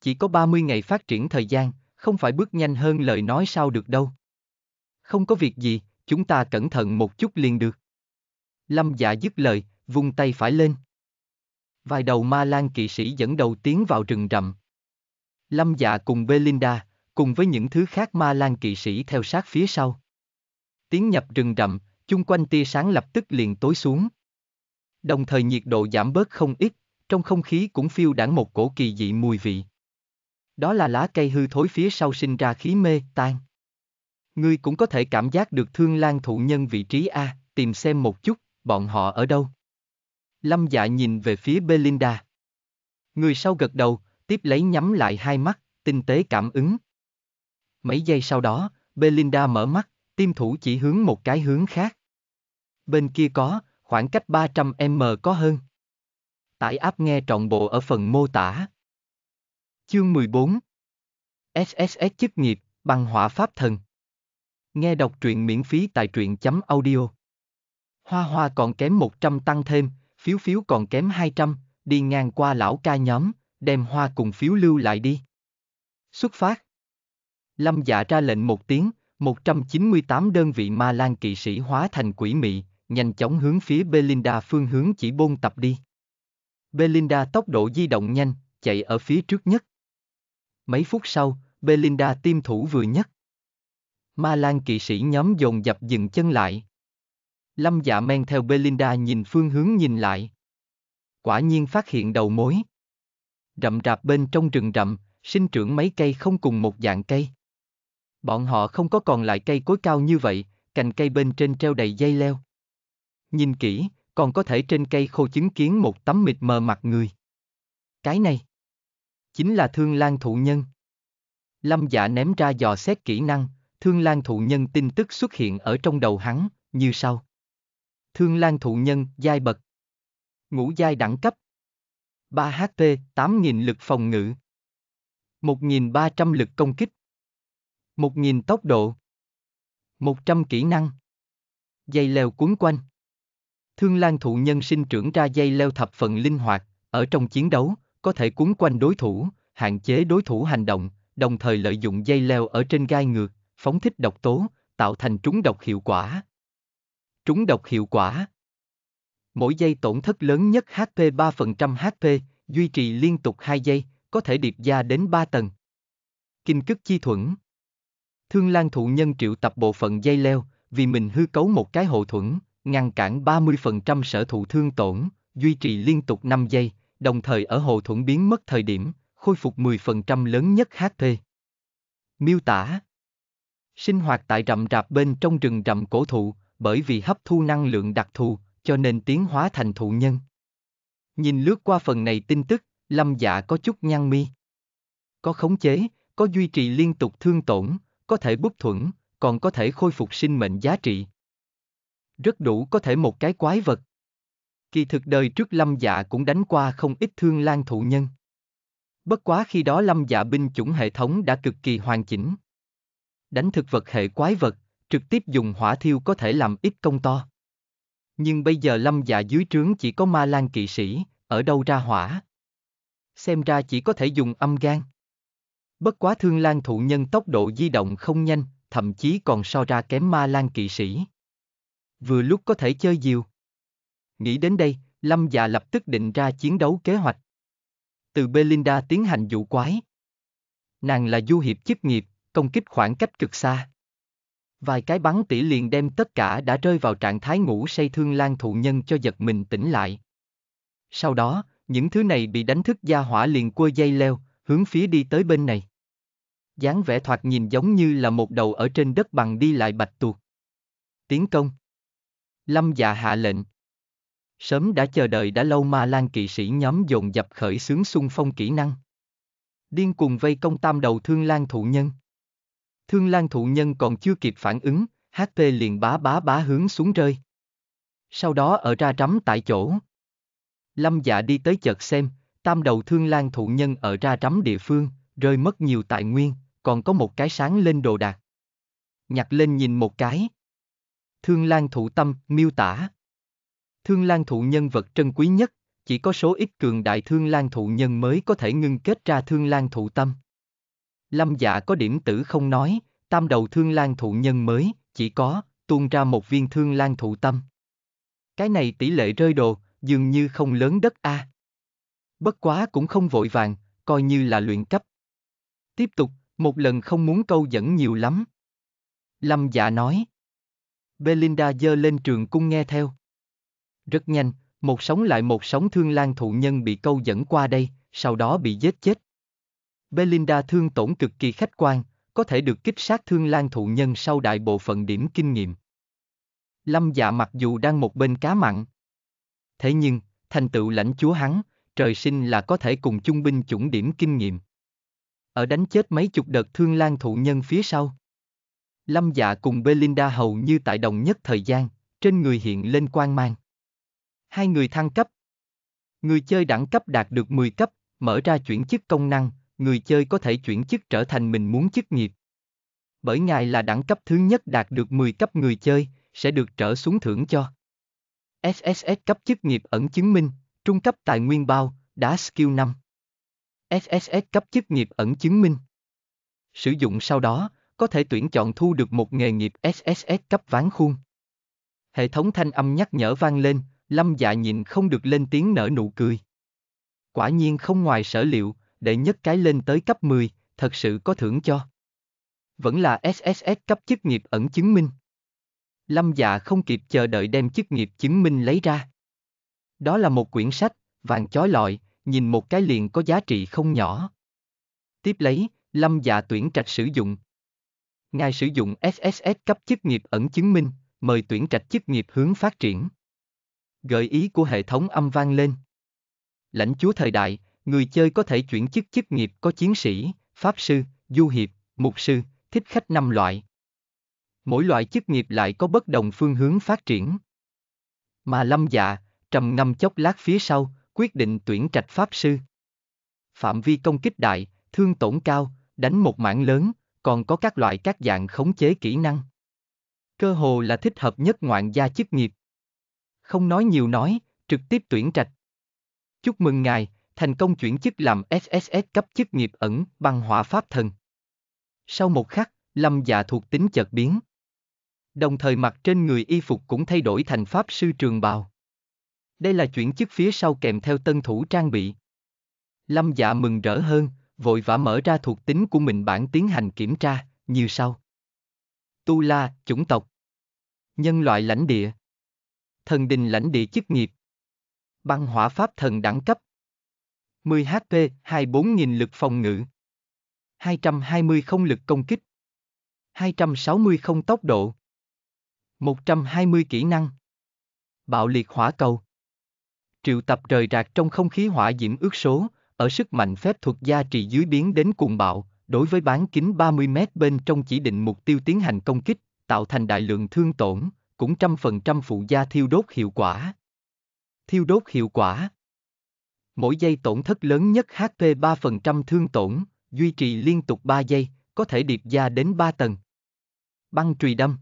Chỉ có 30 ngày phát triển thời gian, không phải bước nhanh hơn lời nói sao được đâu. Không có việc gì, chúng ta cẩn thận một chút liền được. Lâm dạ dứt lời, vung tay phải lên. Vài đầu ma lan kỵ sĩ dẫn đầu tiến vào rừng rậm. Lâm dạ cùng Belinda, cùng với những thứ khác ma lan kỵ sĩ theo sát phía sau. Tiến nhập rừng rậm, chung quanh tia sáng lập tức liền tối xuống. Đồng thời nhiệt độ giảm bớt không ít, trong không khí cũng phiêu đảng một cổ kỳ dị mùi vị. Đó là lá cây hư thối phía sau sinh ra khí mê, tan. Ngươi cũng có thể cảm giác được thương lan thụ nhân vị trí A, tìm xem một chút, bọn họ ở đâu. Lâm dạ nhìn về phía Belinda. Người sau gật đầu, tiếp lấy nhắm lại hai mắt, tinh tế cảm ứng. Mấy giây sau đó, Belinda mở mắt, tim thủ chỉ hướng một cái hướng khác. Bên kia có, khoảng cách 300m có hơn. Tải app nghe trọn bộ ở phần mô tả. Chương 14 SSS chức nghiệp, bằng hỏa pháp thần. Nghe đọc truyện miễn phí tại truyện.audio. Hoa hoa còn kém 100 tăng thêm, phiếu phiếu còn kém 200, đi ngang qua lão ca nhóm, đem hoa cùng phiếu lưu lại đi. Xuất phát. Lâm dạ ra lệnh một tiếng, 198 đơn vị ma lan kỵ sĩ hóa thành quỷ mị, nhanh chóng hướng phía Belinda phương hướng chỉ bôn tập đi. Belinda tốc độ di động nhanh, chạy ở phía trước nhất. Mấy phút sau, Belinda tiêm thủ vừa nhất. Ma Lan kỵ sĩ nhóm dồn dập dừng chân lại. Lâm dạ men theo Belinda nhìn phương hướng nhìn lại. Quả nhiên phát hiện đầu mối. Rậm rạp bên trong rừng rậm, sinh trưởng mấy cây không cùng một dạng cây. Bọn họ không có còn lại cây cối cao như vậy, cành cây bên trên treo đầy dây leo. Nhìn kỹ, còn có thể trên cây khô chứng kiến một tấm mịt mờ mặt người. Cái này chính là thương lan thụ nhân. Lâm dạ ném ra dò xét kỹ năng, thương lan thụ nhân tin tức xuất hiện ở trong đầu hắn, như sau. Thương lan thụ nhân, giai bậc. Ngũ giai đẳng cấp. 3 HP, 8.000 lực phòng ngự. 1.300 lực công kích. 1.000 tốc độ. 100 kỹ năng. Dây leo cuốn quanh. Thương Lan thụ nhân sinh trưởng ra dây leo thập phần linh hoạt, ở trong chiến đấu, có thể cuốn quanh đối thủ, hạn chế đối thủ hành động, đồng thời lợi dụng dây leo ở trên gai ngược, phóng thích độc tố, tạo thành trúng độc hiệu quả. Trúng độc hiệu quả Mỗi giây tổn thất lớn nhất HP 3% HP, duy trì liên tục 2 giây, có thể điệp ra đến 3 tầng. Kinh cức chi thuẫn Thương Lan thụ nhân triệu tập bộ phận dây leo, vì mình hư cấu một cái hộ thuẫn, ngăn cản 30% sở thụ thương tổn, duy trì liên tục 5 giây, đồng thời ở hồ thuận biến mất thời điểm, khôi phục 10% lớn nhất HP. Miêu tả Sinh hoạt tại rậm rạp bên trong rừng rậm cổ thụ, bởi vì hấp thu năng lượng đặc thù, cho nên tiến hóa thành thụ nhân. Nhìn lướt qua phần này tin tức, lâm dạ có chút nhăn mi. Có khống chế, có duy trì liên tục thương tổn, có thể bút thuẫn, còn có thể khôi phục sinh mệnh giá trị, rất đủ có thể một cái quái vật. Kỳ thực đời trước Lâm Dạ cũng đánh qua không ít thương lan thụ nhân. Bất quá khi đó Lâm Dạ binh chủng hệ thống đã cực kỳ hoàn chỉnh. Đánh thực vật hệ quái vật, trực tiếp dùng hỏa thiêu có thể làm ít công to. Nhưng bây giờ Lâm Dạ dưới trướng chỉ có ma lan kỵ sĩ, ở đâu ra hỏa? Xem ra chỉ có thể dùng âm gan. Bất quá thương lan thụ nhân tốc độ di động không nhanh, thậm chí còn so ra kém ma lan kỵ sĩ vừa lúc có thể chơi diều. Nghĩ đến đây, Lâm già lập tức định ra chiến đấu kế hoạch. Từ Belinda tiến hành vụ quái. Nàng là du hiệp chức nghiệp, công kích khoảng cách cực xa. Vài cái bắn tỉ liền đem tất cả đã rơi vào trạng thái ngủ say thương lan thụ nhân cho giật mình tỉnh lại. Sau đó, những thứ này bị đánh thức gia hỏa liền quơ dây leo, hướng phía đi tới bên này. dáng vẻ thoạt nhìn giống như là một đầu ở trên đất bằng đi lại bạch tuột Tiến công Lâm dạ hạ lệnh. Sớm đã chờ đợi đã lâu mà lan kỵ sĩ nhóm dồn dập khởi xướng xung phong kỹ năng. Điên cùng vây công tam đầu thương lan thụ nhân. Thương lan thụ nhân còn chưa kịp phản ứng, HP liền bá bá bá hướng xuống rơi. Sau đó ở ra rắm tại chỗ. Lâm dạ đi tới chợt xem, tam đầu thương lan thụ nhân ở ra rắm địa phương, rơi mất nhiều tài nguyên, còn có một cái sáng lên đồ đạc. Nhặt lên nhìn một cái. Thương Lan Thụ Tâm, miêu tả. Thương Lan Thụ nhân vật trân quý nhất, chỉ có số ít cường đại Thương Lan Thụ nhân mới có thể ngưng kết ra Thương Lan Thụ Tâm. Lâm dạ có điểm tử không nói, tam đầu Thương Lan Thụ nhân mới, chỉ có, tuôn ra một viên Thương Lan Thụ Tâm. Cái này tỷ lệ rơi đồ, dường như không lớn đất A. À. Bất quá cũng không vội vàng, coi như là luyện cấp. Tiếp tục, một lần không muốn câu dẫn nhiều lắm. Lâm dạ nói. Belinda giơ lên trường cung nghe theo. Rất nhanh, một sóng lại một sóng thương lan thụ nhân bị câu dẫn qua đây, sau đó bị giết chết. Belinda thương tổn cực kỳ khách quan, có thể được kích sát thương lan thụ nhân sau đại bộ phận điểm kinh nghiệm. Lâm dạ mặc dù đang một bên cá mặn. Thế nhưng, thành tựu lãnh chúa hắn, trời sinh là có thể cùng chung binh chủng điểm kinh nghiệm. Ở đánh chết mấy chục đợt thương lan thụ nhân phía sau. Lâm Dạ cùng Belinda hầu như tại đồng nhất thời gian, trên người hiện lên quang mang. Hai người thăng cấp. Người chơi đẳng cấp đạt được 10 cấp, mở ra chuyển chức công năng, người chơi có thể chuyển chức trở thành mình muốn chức nghiệp. Bởi ngài là đẳng cấp thứ nhất đạt được 10 cấp người chơi, sẽ được trở xuống thưởng cho. SSS cấp chức nghiệp ẩn chứng minh, trung cấp tài nguyên bao, đá skill 5. SSS cấp chức nghiệp ẩn chứng minh. Sử dụng sau đó, có thể tuyển chọn thu được một nghề nghiệp SSS cấp ván khuôn. Hệ thống thanh âm nhắc nhở vang lên, Lâm dạ nhìn không được lên tiếng nở nụ cười. Quả nhiên không ngoài sở liệu, đệ nhất cái lên tới cấp 10, thật sự có thưởng cho. Vẫn là SSS cấp chức nghiệp ẩn chứng minh. Lâm dạ không kịp chờ đợi đem chức nghiệp chứng minh lấy ra. Đó là một quyển sách, vàng chói lọi, nhìn một cái liền có giá trị không nhỏ. Tiếp lấy, Lâm dạ tuyển trạch sử dụng, Ngài sử dụng SSS cấp chức nghiệp ẩn chứng minh, mời tuyển trạch chức nghiệp hướng phát triển. Gợi ý của hệ thống âm vang lên. Lãnh chúa thời đại, người chơi có thể chuyển chức chức nghiệp có chiến sĩ, pháp sư, du hiệp, mục sư, thích khách năm loại. Mỗi loại chức nghiệp lại có bất đồng phương hướng phát triển. Mà lâm dạ, trầm ngâm chốc lát phía sau, quyết định tuyển trạch pháp sư. Phạm vi công kích đại, thương tổn cao, đánh một mảng lớn, còn có các loại các dạng khống chế kỹ năng. Cơ hồ là thích hợp nhất ngoạn gia chức nghiệp. Không nói nhiều nói, trực tiếp tuyển trạch. Chúc mừng ngài, thành công chuyển chức làm SSS cấp chức nghiệp ẩn bằng hỏa pháp thần. Sau một khắc, lâm dạ thuộc tính chợt biến. Đồng thời mặt trên người y phục cũng thay đổi thành pháp sư trường bào. Đây là chuyển chức phía sau kèm theo tân thủ trang bị. Lâm dạ mừng rỡ hơn, vội vã mở ra thuộc tính của mình bản tiến hành kiểm tra, như sau. Tu La, chủng tộc. Nhân loại lãnh địa. Thần đình lãnh địa chức nghiệp. Băng hỏa pháp thần đẳng cấp. 10 HP, 24.000 lực phòng ngự. 220 không lực công kích. 260 không tốc độ. 120 kỹ năng. Bạo liệt hỏa cầu. Triệu tập rời rạc trong không khí hỏa diễm ước số, ở sức mạnh phép thuật gia trì dưới biến đến cuồng bạo, đối với bán kính 30m bên trong chỉ định mục tiêu tiến hành công kích, tạo thành đại lượng thương tổn, cũng trăm phần trăm phụ gia thiêu đốt hiệu quả. Thiêu đốt hiệu quả Mỗi giây tổn thất lớn nhất HP 3% thương tổn, duy trì liên tục 3 giây, có thể điệp gia đến 3 tầng. Băng trùy đâm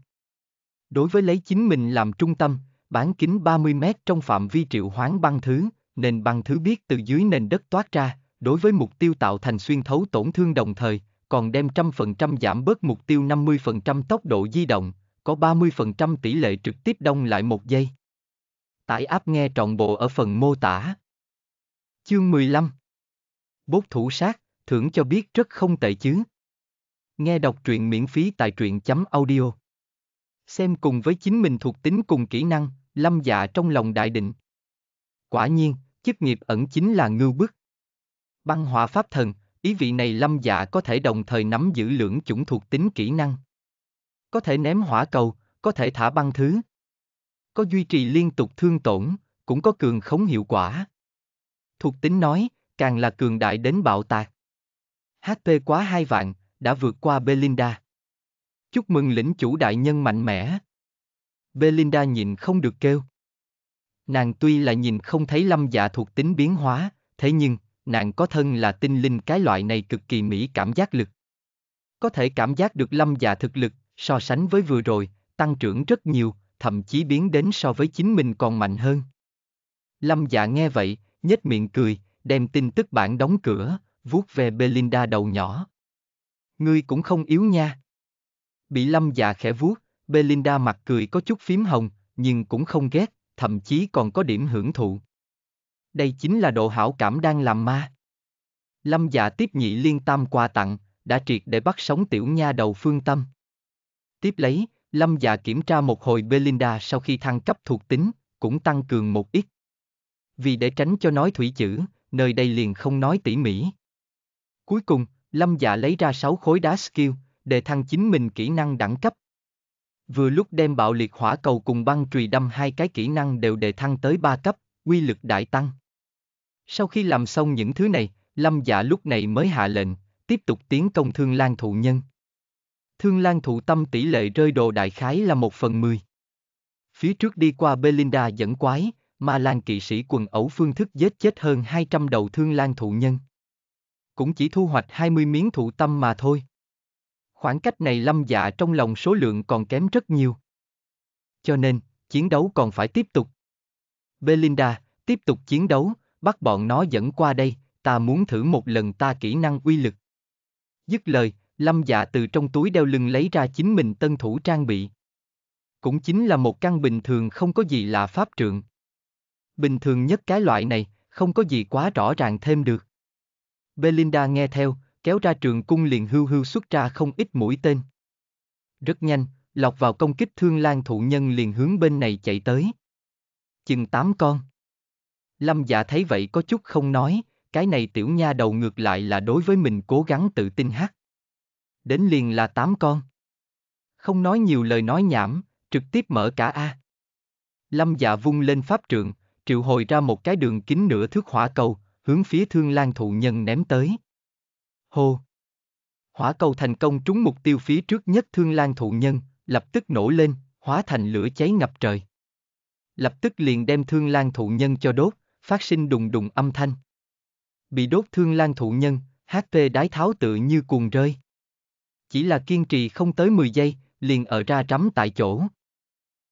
Đối với lấy chính mình làm trung tâm, bán kính 30m trong phạm vi triệu hoán băng thứ, nền băng thứ biết từ dưới nền đất toát ra, đối với mục tiêu tạo thành xuyên thấu tổn thương đồng thời, còn đem trăm phần trăm giảm bớt mục tiêu 50% tốc độ di động, có 30% tỷ lệ trực tiếp đông lại một giây. Tải áp nghe trọn bộ ở phần mô tả. Chương 15 Bốt thủ sát, thưởng cho biết rất không tệ chứ. Nghe đọc truyện miễn phí tại truyện.audio. chấm Xem cùng với chính mình thuộc tính cùng kỹ năng, lâm dạ trong lòng đại định. Quả nhiên, kiếp nghiệp ẩn chính là ngưu bức. Băng hỏa pháp thần, ý vị này lâm dạ có thể đồng thời nắm giữ lưỡng chủng thuộc tính kỹ năng. Có thể ném hỏa cầu, có thể thả băng thứ. Có duy trì liên tục thương tổn, cũng có cường khống hiệu quả. Thuộc tính nói, càng là cường đại đến bạo tạc. HP quá hai vạn, đã vượt qua Belinda. Chúc mừng lĩnh chủ đại nhân mạnh mẽ. Belinda nhìn không được kêu. Nàng tuy là nhìn không thấy lâm dạ thuộc tính biến hóa, thế nhưng, nàng có thân là tinh linh cái loại này cực kỳ mỹ cảm giác lực. Có thể cảm giác được lâm dạ thực lực, so sánh với vừa rồi, tăng trưởng rất nhiều, thậm chí biến đến so với chính mình còn mạnh hơn. Lâm dạ nghe vậy, nhếch miệng cười, đem tin tức bản đóng cửa, vuốt về Belinda đầu nhỏ. Ngươi cũng không yếu nha. Bị lâm dạ khẽ vuốt, Belinda mặt cười có chút phím hồng, nhưng cũng không ghét, thậm chí còn có điểm hưởng thụ. Đây chính là độ hảo cảm đang làm ma. Lâm dạ tiếp nhị liên tam quà tặng, đã triệt để bắt sống tiểu nha đầu phương tâm. Tiếp lấy, Lâm dạ kiểm tra một hồi Belinda sau khi thăng cấp thuộc tính, cũng tăng cường một ít. Vì để tránh cho nói thủy chữ, nơi đây liền không nói tỉ mỉ. Cuối cùng, Lâm dạ lấy ra 6 khối đá skill, để thăng chính mình kỹ năng đẳng cấp, Vừa lúc đem bạo liệt hỏa cầu cùng băng trùy đâm hai cái kỹ năng đều đề thăng tới ba cấp, quy lực đại tăng. Sau khi làm xong những thứ này, Lâm Dạ lúc này mới hạ lệnh, tiếp tục tiến công Thương Lan Thụ Nhân. Thương Lan Thụ Tâm tỷ lệ rơi đồ đại khái là một phần mười. Phía trước đi qua Belinda dẫn quái, mà Lan kỵ sĩ quần ẩu phương thức giết chết hơn 200 đầu Thương Lan Thụ Nhân. Cũng chỉ thu hoạch 20 miếng thụ tâm mà thôi. Khoảng cách này lâm dạ trong lòng số lượng còn kém rất nhiều. Cho nên, chiến đấu còn phải tiếp tục. Belinda, tiếp tục chiến đấu, bắt bọn nó dẫn qua đây, ta muốn thử một lần ta kỹ năng uy lực. Dứt lời, lâm dạ từ trong túi đeo lưng lấy ra chính mình tân thủ trang bị. Cũng chính là một căn bình thường không có gì là pháp trượng. Bình thường nhất cái loại này, không có gì quá rõ ràng thêm được. Belinda nghe theo, kéo ra trường cung liền hưu hưu xuất ra không ít mũi tên. Rất nhanh, lọc vào công kích thương lan thụ nhân liền hướng bên này chạy tới. Chừng tám con. Lâm dạ thấy vậy có chút không nói, cái này tiểu nha đầu ngược lại là đối với mình cố gắng tự tin hát. Đến liền là tám con. Không nói nhiều lời nói nhảm, trực tiếp mở cả A. Lâm dạ vung lên pháp trượng, triệu hồi ra một cái đường kính nửa thước hỏa cầu, hướng phía thương lan thụ nhân ném tới hô. Hỏa cầu thành công trúng mục tiêu phía trước nhất thương lan thụ nhân, lập tức nổ lên, hóa thành lửa cháy ngập trời. Lập tức liền đem thương lan thụ nhân cho đốt, phát sinh đùng đùng âm thanh. Bị đốt thương lan thụ nhân, HP đái tháo tự như cuồng rơi. Chỉ là kiên trì không tới 10 giây, liền ở ra trắm tại chỗ.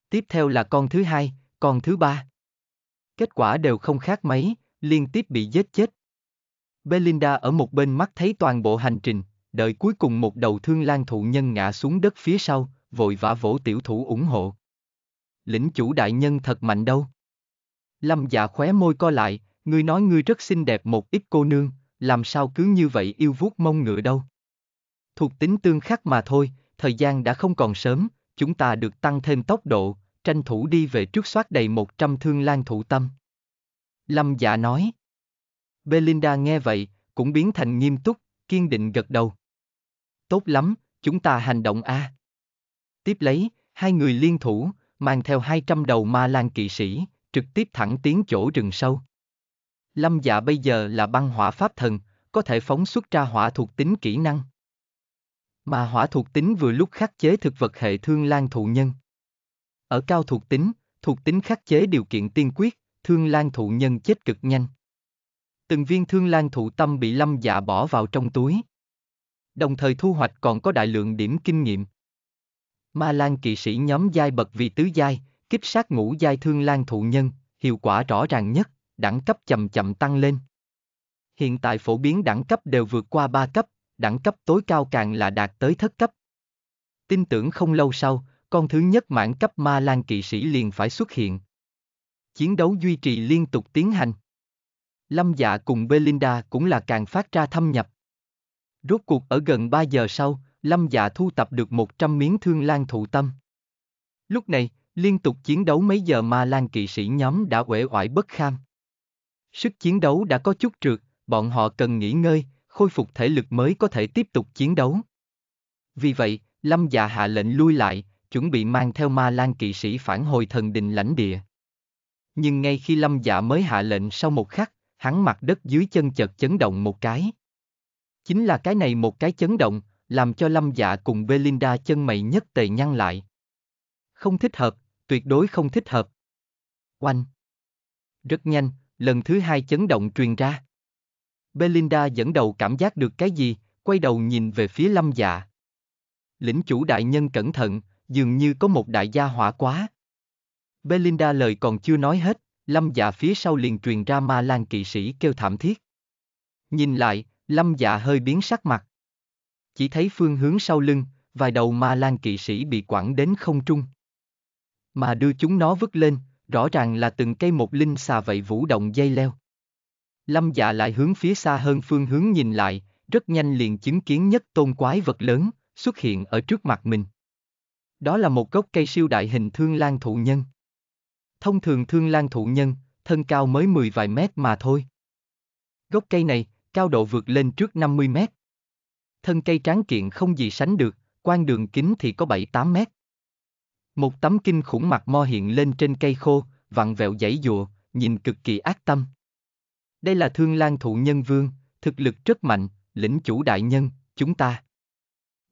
Tiếp theo là con thứ hai, con thứ ba. Kết quả đều không khác mấy, liên tiếp bị giết chết, Belinda ở một bên mắt thấy toàn bộ hành trình, đợi cuối cùng một đầu thương lan thụ nhân ngã xuống đất phía sau, vội vã vỗ tiểu thủ ủng hộ. Lĩnh chủ đại nhân thật mạnh đâu. Lâm dạ khóe môi co lại, ngươi nói ngươi rất xinh đẹp một ít cô nương, làm sao cứ như vậy yêu vuốt mông ngựa đâu. Thuộc tính tương khắc mà thôi, thời gian đã không còn sớm, chúng ta được tăng thêm tốc độ, tranh thủ đi về trước soát đầy 100 thương lan thụ tâm. Lâm dạ nói. Belinda nghe vậy, cũng biến thành nghiêm túc, kiên định gật đầu. Tốt lắm, chúng ta hành động a. À. Tiếp lấy, hai người liên thủ, mang theo 200 đầu ma lan kỵ sĩ, trực tiếp thẳng tiến chỗ rừng sâu. Lâm dạ bây giờ là băng hỏa pháp thần, có thể phóng xuất ra hỏa thuộc tính kỹ năng. Mà hỏa thuộc tính vừa lúc khắc chế thực vật hệ thương lan thụ nhân. Ở cao thuộc tính, thuộc tính khắc chế điều kiện tiên quyết, thương lan thụ nhân chết cực nhanh từng viên thương lan thụ tâm bị lâm dạ bỏ vào trong túi. Đồng thời thu hoạch còn có đại lượng điểm kinh nghiệm. Ma Lan kỵ sĩ nhóm giai bậc vì tứ giai, kích sát ngũ giai thương lan thụ nhân, hiệu quả rõ ràng nhất, đẳng cấp chậm chậm tăng lên. Hiện tại phổ biến đẳng cấp đều vượt qua 3 cấp, đẳng cấp tối cao càng là đạt tới thất cấp. Tin tưởng không lâu sau, con thứ nhất mãn cấp ma lan kỵ sĩ liền phải xuất hiện. Chiến đấu duy trì liên tục tiến hành. Lâm Dạ cùng Belinda cũng là càng phát ra thâm nhập. Rốt cuộc ở gần 3 giờ sau, Lâm Dạ thu tập được 100 miếng thương lan thụ tâm. Lúc này, liên tục chiến đấu mấy giờ mà lan kỵ sĩ nhóm đã uể oải bất kham. Sức chiến đấu đã có chút trượt, bọn họ cần nghỉ ngơi, khôi phục thể lực mới có thể tiếp tục chiến đấu. Vì vậy, Lâm Dạ hạ lệnh lui lại, chuẩn bị mang theo ma lan kỵ sĩ phản hồi thần đình lãnh địa. Nhưng ngay khi Lâm Dạ mới hạ lệnh sau một khắc, hắn mặt đất dưới chân chợt chấn động một cái. Chính là cái này một cái chấn động, làm cho Lâm Dạ cùng Belinda chân mày nhất tề nhăn lại. Không thích hợp, tuyệt đối không thích hợp. Oanh. Rất nhanh, lần thứ hai chấn động truyền ra. Belinda dẫn đầu cảm giác được cái gì, quay đầu nhìn về phía Lâm Dạ. Lĩnh chủ đại nhân cẩn thận, dường như có một đại gia hỏa quá. Belinda lời còn chưa nói hết, Lâm dạ phía sau liền truyền ra ma lan kỵ sĩ kêu thảm thiết. Nhìn lại, lâm dạ hơi biến sắc mặt. Chỉ thấy phương hướng sau lưng, vài đầu ma lan kỵ sĩ bị quẳng đến không trung. Mà đưa chúng nó vứt lên, rõ ràng là từng cây một linh xà vậy vũ động dây leo. Lâm dạ lại hướng phía xa hơn phương hướng nhìn lại, rất nhanh liền chứng kiến nhất tôn quái vật lớn, xuất hiện ở trước mặt mình. Đó là một gốc cây siêu đại hình thương lan thụ nhân thông thường thương lan thụ nhân, thân cao mới mười vài mét mà thôi. Gốc cây này, cao độ vượt lên trước 50 mét. Thân cây tráng kiện không gì sánh được, quan đường kính thì có 7-8 mét. Một tấm kinh khủng mặt mo hiện lên trên cây khô, vặn vẹo dãy dụa, nhìn cực kỳ ác tâm. Đây là thương lan thụ nhân vương, thực lực rất mạnh, lĩnh chủ đại nhân, chúng ta.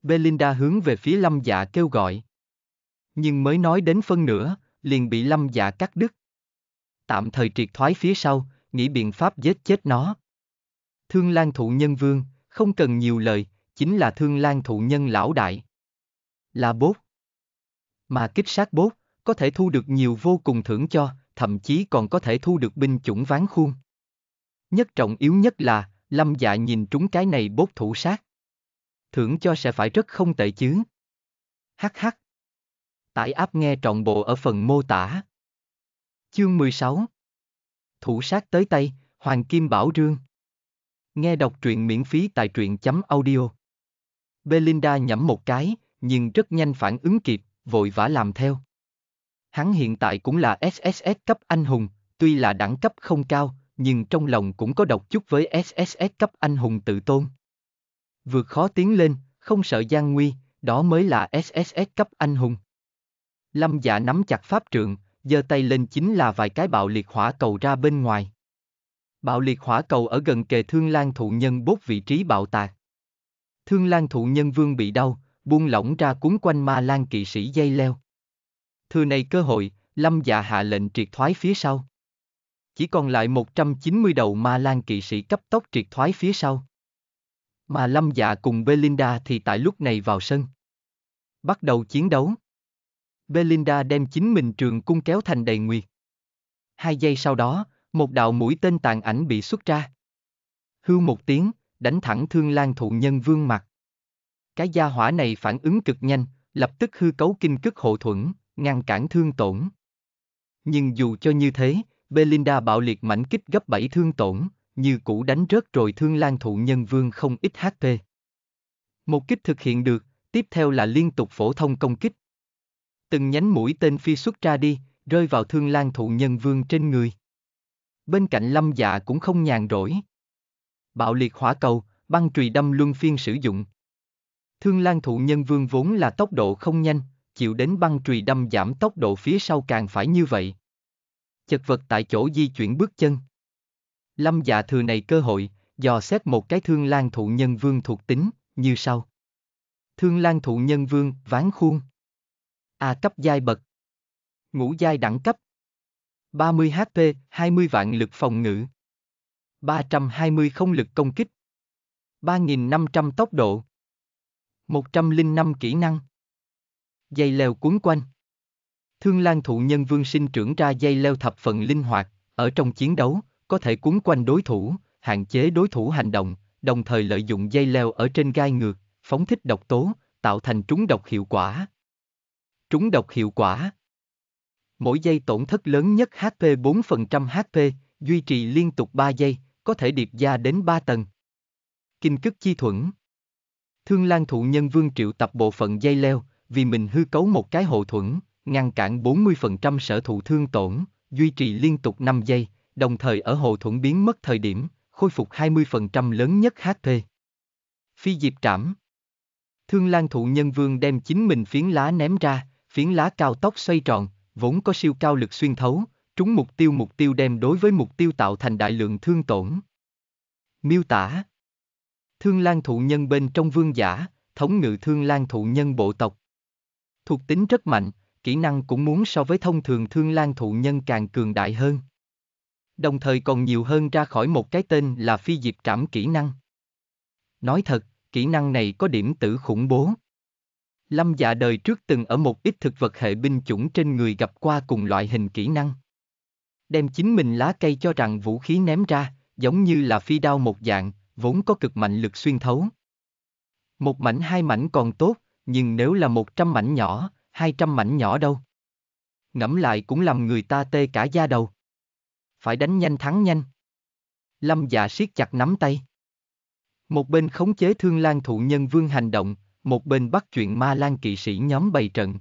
Belinda hướng về phía lâm dạ kêu gọi. Nhưng mới nói đến phân nửa, liền bị lâm dạ cắt đứt. Tạm thời triệt thoái phía sau, nghĩ biện pháp giết chết nó. Thương Lan Thụ Nhân Vương, không cần nhiều lời, chính là Thương Lan Thụ Nhân Lão Đại. Là bốt. Mà kích sát bốt, có thể thu được nhiều vô cùng thưởng cho, thậm chí còn có thể thu được binh chủng ván khuôn. Nhất trọng yếu nhất là, Lâm Dạ nhìn trúng cái này bốt thủ sát. Thưởng cho sẽ phải rất không tệ chứ. Hắc hắc, Tải app nghe trọn bộ ở phần mô tả. Chương 16 Thủ sát tới tay, Hoàng Kim Bảo Rương Nghe đọc truyện miễn phí tại truyện.audio chấm Belinda nhẩm một cái, nhưng rất nhanh phản ứng kịp, vội vã làm theo. Hắn hiện tại cũng là SSS cấp anh hùng, tuy là đẳng cấp không cao, nhưng trong lòng cũng có độc chút với SSS cấp anh hùng tự tôn. Vượt khó tiến lên, không sợ gian nguy, đó mới là SSS cấp anh hùng. Lâm dạ nắm chặt pháp trượng, giơ tay lên chính là vài cái bạo liệt hỏa cầu ra bên ngoài. Bạo liệt hỏa cầu ở gần kề thương lan thụ nhân bốt vị trí bạo tạc. Thương lan thụ nhân vương bị đau, buông lỏng ra cuốn quanh ma lan kỵ sĩ dây leo. Thừa này cơ hội, lâm dạ hạ lệnh triệt thoái phía sau. Chỉ còn lại 190 đầu ma lan kỵ sĩ cấp tốc triệt thoái phía sau. Mà lâm dạ cùng Belinda thì tại lúc này vào sân. Bắt đầu chiến đấu. Belinda đem chính mình trường cung kéo thành đầy nguyệt. Hai giây sau đó, một đạo mũi tên tàn ảnh bị xuất ra. Hưu một tiếng, đánh thẳng thương lan thụ nhân vương mặt. Cái gia hỏa này phản ứng cực nhanh, lập tức hư cấu kinh cức hộ thuẫn, ngăn cản thương tổn. Nhưng dù cho như thế, Belinda bạo liệt mảnh kích gấp bảy thương tổn, như cũ đánh rớt rồi thương lan thụ nhân vương không ít HP. Một kích thực hiện được, tiếp theo là liên tục phổ thông công kích. Từng nhánh mũi tên phi xuất ra đi, rơi vào thương lan thụ nhân vương trên người. Bên cạnh lâm dạ cũng không nhàn rỗi. Bạo liệt hỏa cầu, băng trùy đâm luân phiên sử dụng. Thương lan thụ nhân vương vốn là tốc độ không nhanh, chịu đến băng trùy đâm giảm tốc độ phía sau càng phải như vậy. Chật vật tại chỗ di chuyển bước chân. Lâm dạ thừa này cơ hội, dò xét một cái thương lan thụ nhân vương thuộc tính, như sau. Thương lan thụ nhân vương, ván khuôn. A cấp giai bậc. Ngũ giai đẳng cấp. 30 HP, 20 vạn lực phòng ngự. 320 không lực công kích. 3.500 tốc độ. 105 kỹ năng. Dây leo cuốn quanh. Thương Lan thụ nhân vương sinh trưởng ra dây leo thập phần linh hoạt, ở trong chiến đấu, có thể cuốn quanh đối thủ, hạn chế đối thủ hành động, đồng thời lợi dụng dây leo ở trên gai ngược, phóng thích độc tố, tạo thành trúng độc hiệu quả, Trúng độc hiệu quả. Mỗi giây tổn thất lớn nhất HP 4% HP, duy trì liên tục 3 giây, có thể điệp gia đến 3 tầng. Kinh cức chi thuẫn. Thương Lan thụ nhân vương triệu tập bộ phận dây leo, vì mình hư cấu một cái hộ thuẫn, ngăn cản 40% sở thụ thương tổn, duy trì liên tục 5 giây, đồng thời ở hộ thuẫn biến mất thời điểm, khôi phục 20% lớn nhất HP. Phi diệp trảm. Thương Lan thụ nhân vương đem chính mình phiến lá ném ra, phiến lá cao tốc xoay tròn, vốn có siêu cao lực xuyên thấu, trúng mục tiêu mục tiêu đem đối với mục tiêu tạo thành đại lượng thương tổn. Miêu tả Thương lan thụ nhân bên trong vương giả, thống ngự thương lan thụ nhân bộ tộc. Thuộc tính rất mạnh, kỹ năng cũng muốn so với thông thường thương lan thụ nhân càng cường đại hơn. Đồng thời còn nhiều hơn ra khỏi một cái tên là phi diệp trảm kỹ năng. Nói thật, kỹ năng này có điểm tử khủng bố. Lâm dạ đời trước từng ở một ít thực vật hệ binh chủng trên người gặp qua cùng loại hình kỹ năng. Đem chính mình lá cây cho rằng vũ khí ném ra, giống như là phi đao một dạng, vốn có cực mạnh lực xuyên thấu. Một mảnh hai mảnh còn tốt, nhưng nếu là một trăm mảnh nhỏ, hai trăm mảnh nhỏ đâu. Ngẫm lại cũng làm người ta tê cả da đầu. Phải đánh nhanh thắng nhanh. Lâm dạ siết chặt nắm tay. Một bên khống chế thương lan thụ nhân vương hành động, một bên bắt chuyện ma lan kỵ sĩ nhóm bày trận.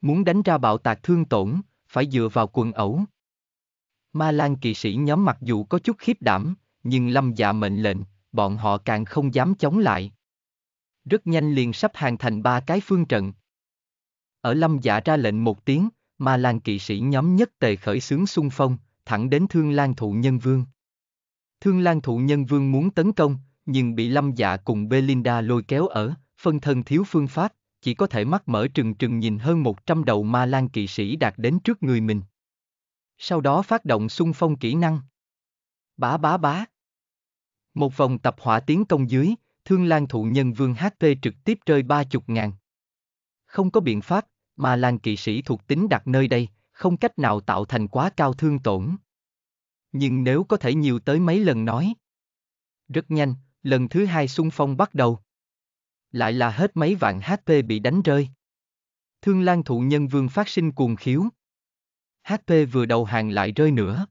Muốn đánh ra bạo tạc thương tổn, phải dựa vào quần ẩu. Ma lan kỵ sĩ nhóm mặc dù có chút khiếp đảm, nhưng lâm dạ mệnh lệnh, bọn họ càng không dám chống lại. Rất nhanh liền sắp hàng thành ba cái phương trận. Ở lâm dạ ra lệnh một tiếng, ma lan kỵ sĩ nhóm nhất tề khởi xướng xung phong, thẳng đến thương lan thụ nhân vương. Thương lan thụ nhân vương muốn tấn công, nhưng bị lâm dạ cùng Belinda lôi kéo ở, phân thân thiếu phương pháp, chỉ có thể mắt mở trừng trừng nhìn hơn 100 đầu ma lan kỵ sĩ đạt đến trước người mình. Sau đó phát động xung phong kỹ năng. Bá bá bá. Một vòng tập hỏa tiến công dưới, thương lan thụ nhân vương HP trực tiếp rơi ba chục ngàn. Không có biện pháp, ma lan kỵ sĩ thuộc tính đặt nơi đây, không cách nào tạo thành quá cao thương tổn. Nhưng nếu có thể nhiều tới mấy lần nói. Rất nhanh, lần thứ hai xung phong bắt đầu lại là hết mấy vạn HP bị đánh rơi. Thương Lan thụ nhân vương phát sinh cuồng khiếu. HP vừa đầu hàng lại rơi nữa.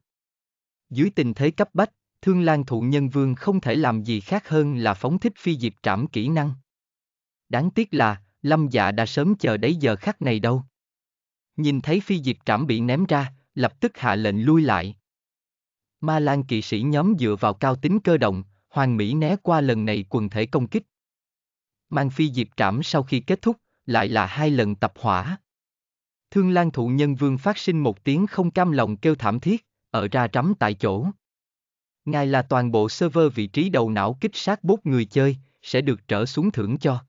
Dưới tình thế cấp bách, Thương Lan thụ nhân vương không thể làm gì khác hơn là phóng thích phi diệp trảm kỹ năng. Đáng tiếc là, Lâm Dạ đã sớm chờ đấy giờ khắc này đâu. Nhìn thấy phi diệp trảm bị ném ra, lập tức hạ lệnh lui lại. Ma Lan kỵ sĩ nhóm dựa vào cao tính cơ động, Hoàng Mỹ né qua lần này quần thể công kích mang phi diệp trảm sau khi kết thúc, lại là hai lần tập hỏa. Thương Lan thụ nhân vương phát sinh một tiếng không cam lòng kêu thảm thiết, ở ra trắm tại chỗ. Ngài là toàn bộ server vị trí đầu não kích sát bốt người chơi, sẽ được trở xuống thưởng cho.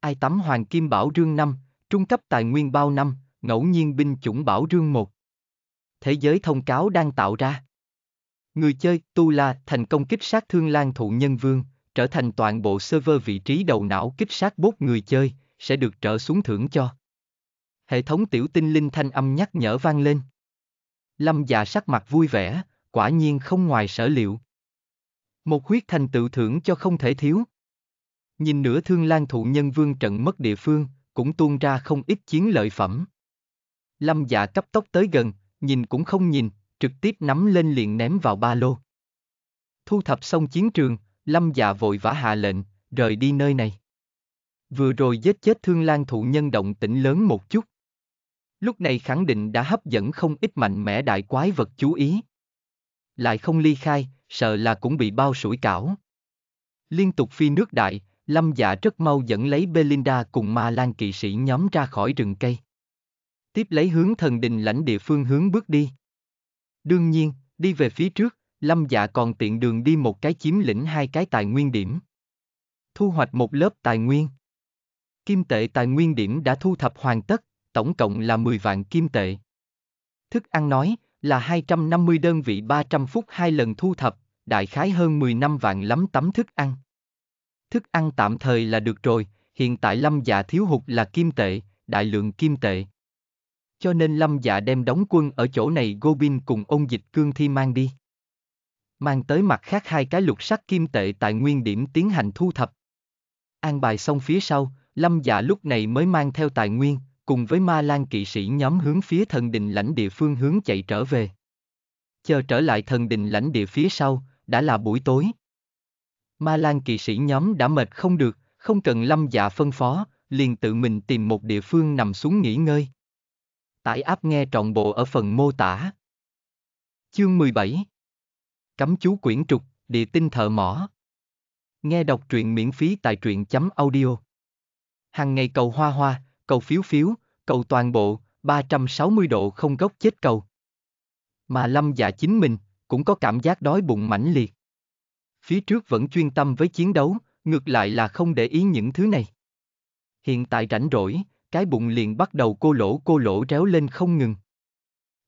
Ai tắm hoàng kim bảo rương năm, trung cấp tài nguyên bao năm, ngẫu nhiên binh chủng bảo rương một. Thế giới thông cáo đang tạo ra. Người chơi Tu La thành công kích sát thương lan thụ nhân vương, trở thành toàn bộ server vị trí đầu não kích sát bốt người chơi, sẽ được trở xuống thưởng cho. Hệ thống tiểu tinh linh thanh âm nhắc nhở vang lên. Lâm già sắc mặt vui vẻ, quả nhiên không ngoài sở liệu. Một huyết thành tự thưởng cho không thể thiếu. Nhìn nửa thương lan thụ nhân vương trận mất địa phương, cũng tuôn ra không ít chiến lợi phẩm. Lâm già cấp tốc tới gần, nhìn cũng không nhìn, trực tiếp nắm lên liền ném vào ba lô. Thu thập xong chiến trường, Lâm dạ vội vã hạ lệnh, rời đi nơi này. Vừa rồi giết chết thương lan thụ nhân động tĩnh lớn một chút. Lúc này khẳng định đã hấp dẫn không ít mạnh mẽ đại quái vật chú ý. Lại không ly khai, sợ là cũng bị bao sủi cảo. Liên tục phi nước đại, Lâm dạ rất mau dẫn lấy Belinda cùng ma lan kỵ sĩ nhóm ra khỏi rừng cây. Tiếp lấy hướng thần đình lãnh địa phương hướng bước đi. Đương nhiên, đi về phía trước, Lâm Dạ còn tiện đường đi một cái chiếm lĩnh hai cái tài nguyên điểm. Thu hoạch một lớp tài nguyên. Kim tệ tài nguyên điểm đã thu thập hoàn tất, tổng cộng là 10 vạn kim tệ. Thức ăn nói là 250 đơn vị 300 phút hai lần thu thập, đại khái hơn 10 năm vạn lắm tấm thức ăn. Thức ăn tạm thời là được rồi, hiện tại Lâm Dạ thiếu hụt là kim tệ, đại lượng kim tệ. Cho nên Lâm Dạ đem đóng quân ở chỗ này Gobin cùng ôn dịch cương thi mang đi mang tới mặt khác hai cái lục sắc kim tệ tại nguyên điểm tiến hành thu thập. An bài xong phía sau, Lâm Dạ lúc này mới mang theo tài nguyên, cùng với ma lan kỵ sĩ nhóm hướng phía thần đình lãnh địa phương hướng chạy trở về. Chờ trở lại thần đình lãnh địa phía sau, đã là buổi tối. Ma lan kỵ sĩ nhóm đã mệt không được, không cần Lâm Dạ phân phó, liền tự mình tìm một địa phương nằm xuống nghỉ ngơi. Tải áp nghe trọn bộ ở phần mô tả. Chương 17 Cấm chú quyển trục, địa tinh thợ mỏ. Nghe đọc truyện miễn phí tại truyện chấm audio. Hàng ngày cầu hoa hoa, cầu phiếu phiếu, cầu toàn bộ, 360 độ không gốc chết cầu. Mà lâm dạ chính mình, cũng có cảm giác đói bụng mãnh liệt. Phía trước vẫn chuyên tâm với chiến đấu, ngược lại là không để ý những thứ này. Hiện tại rảnh rỗi, cái bụng liền bắt đầu cô lỗ cô lỗ réo lên không ngừng.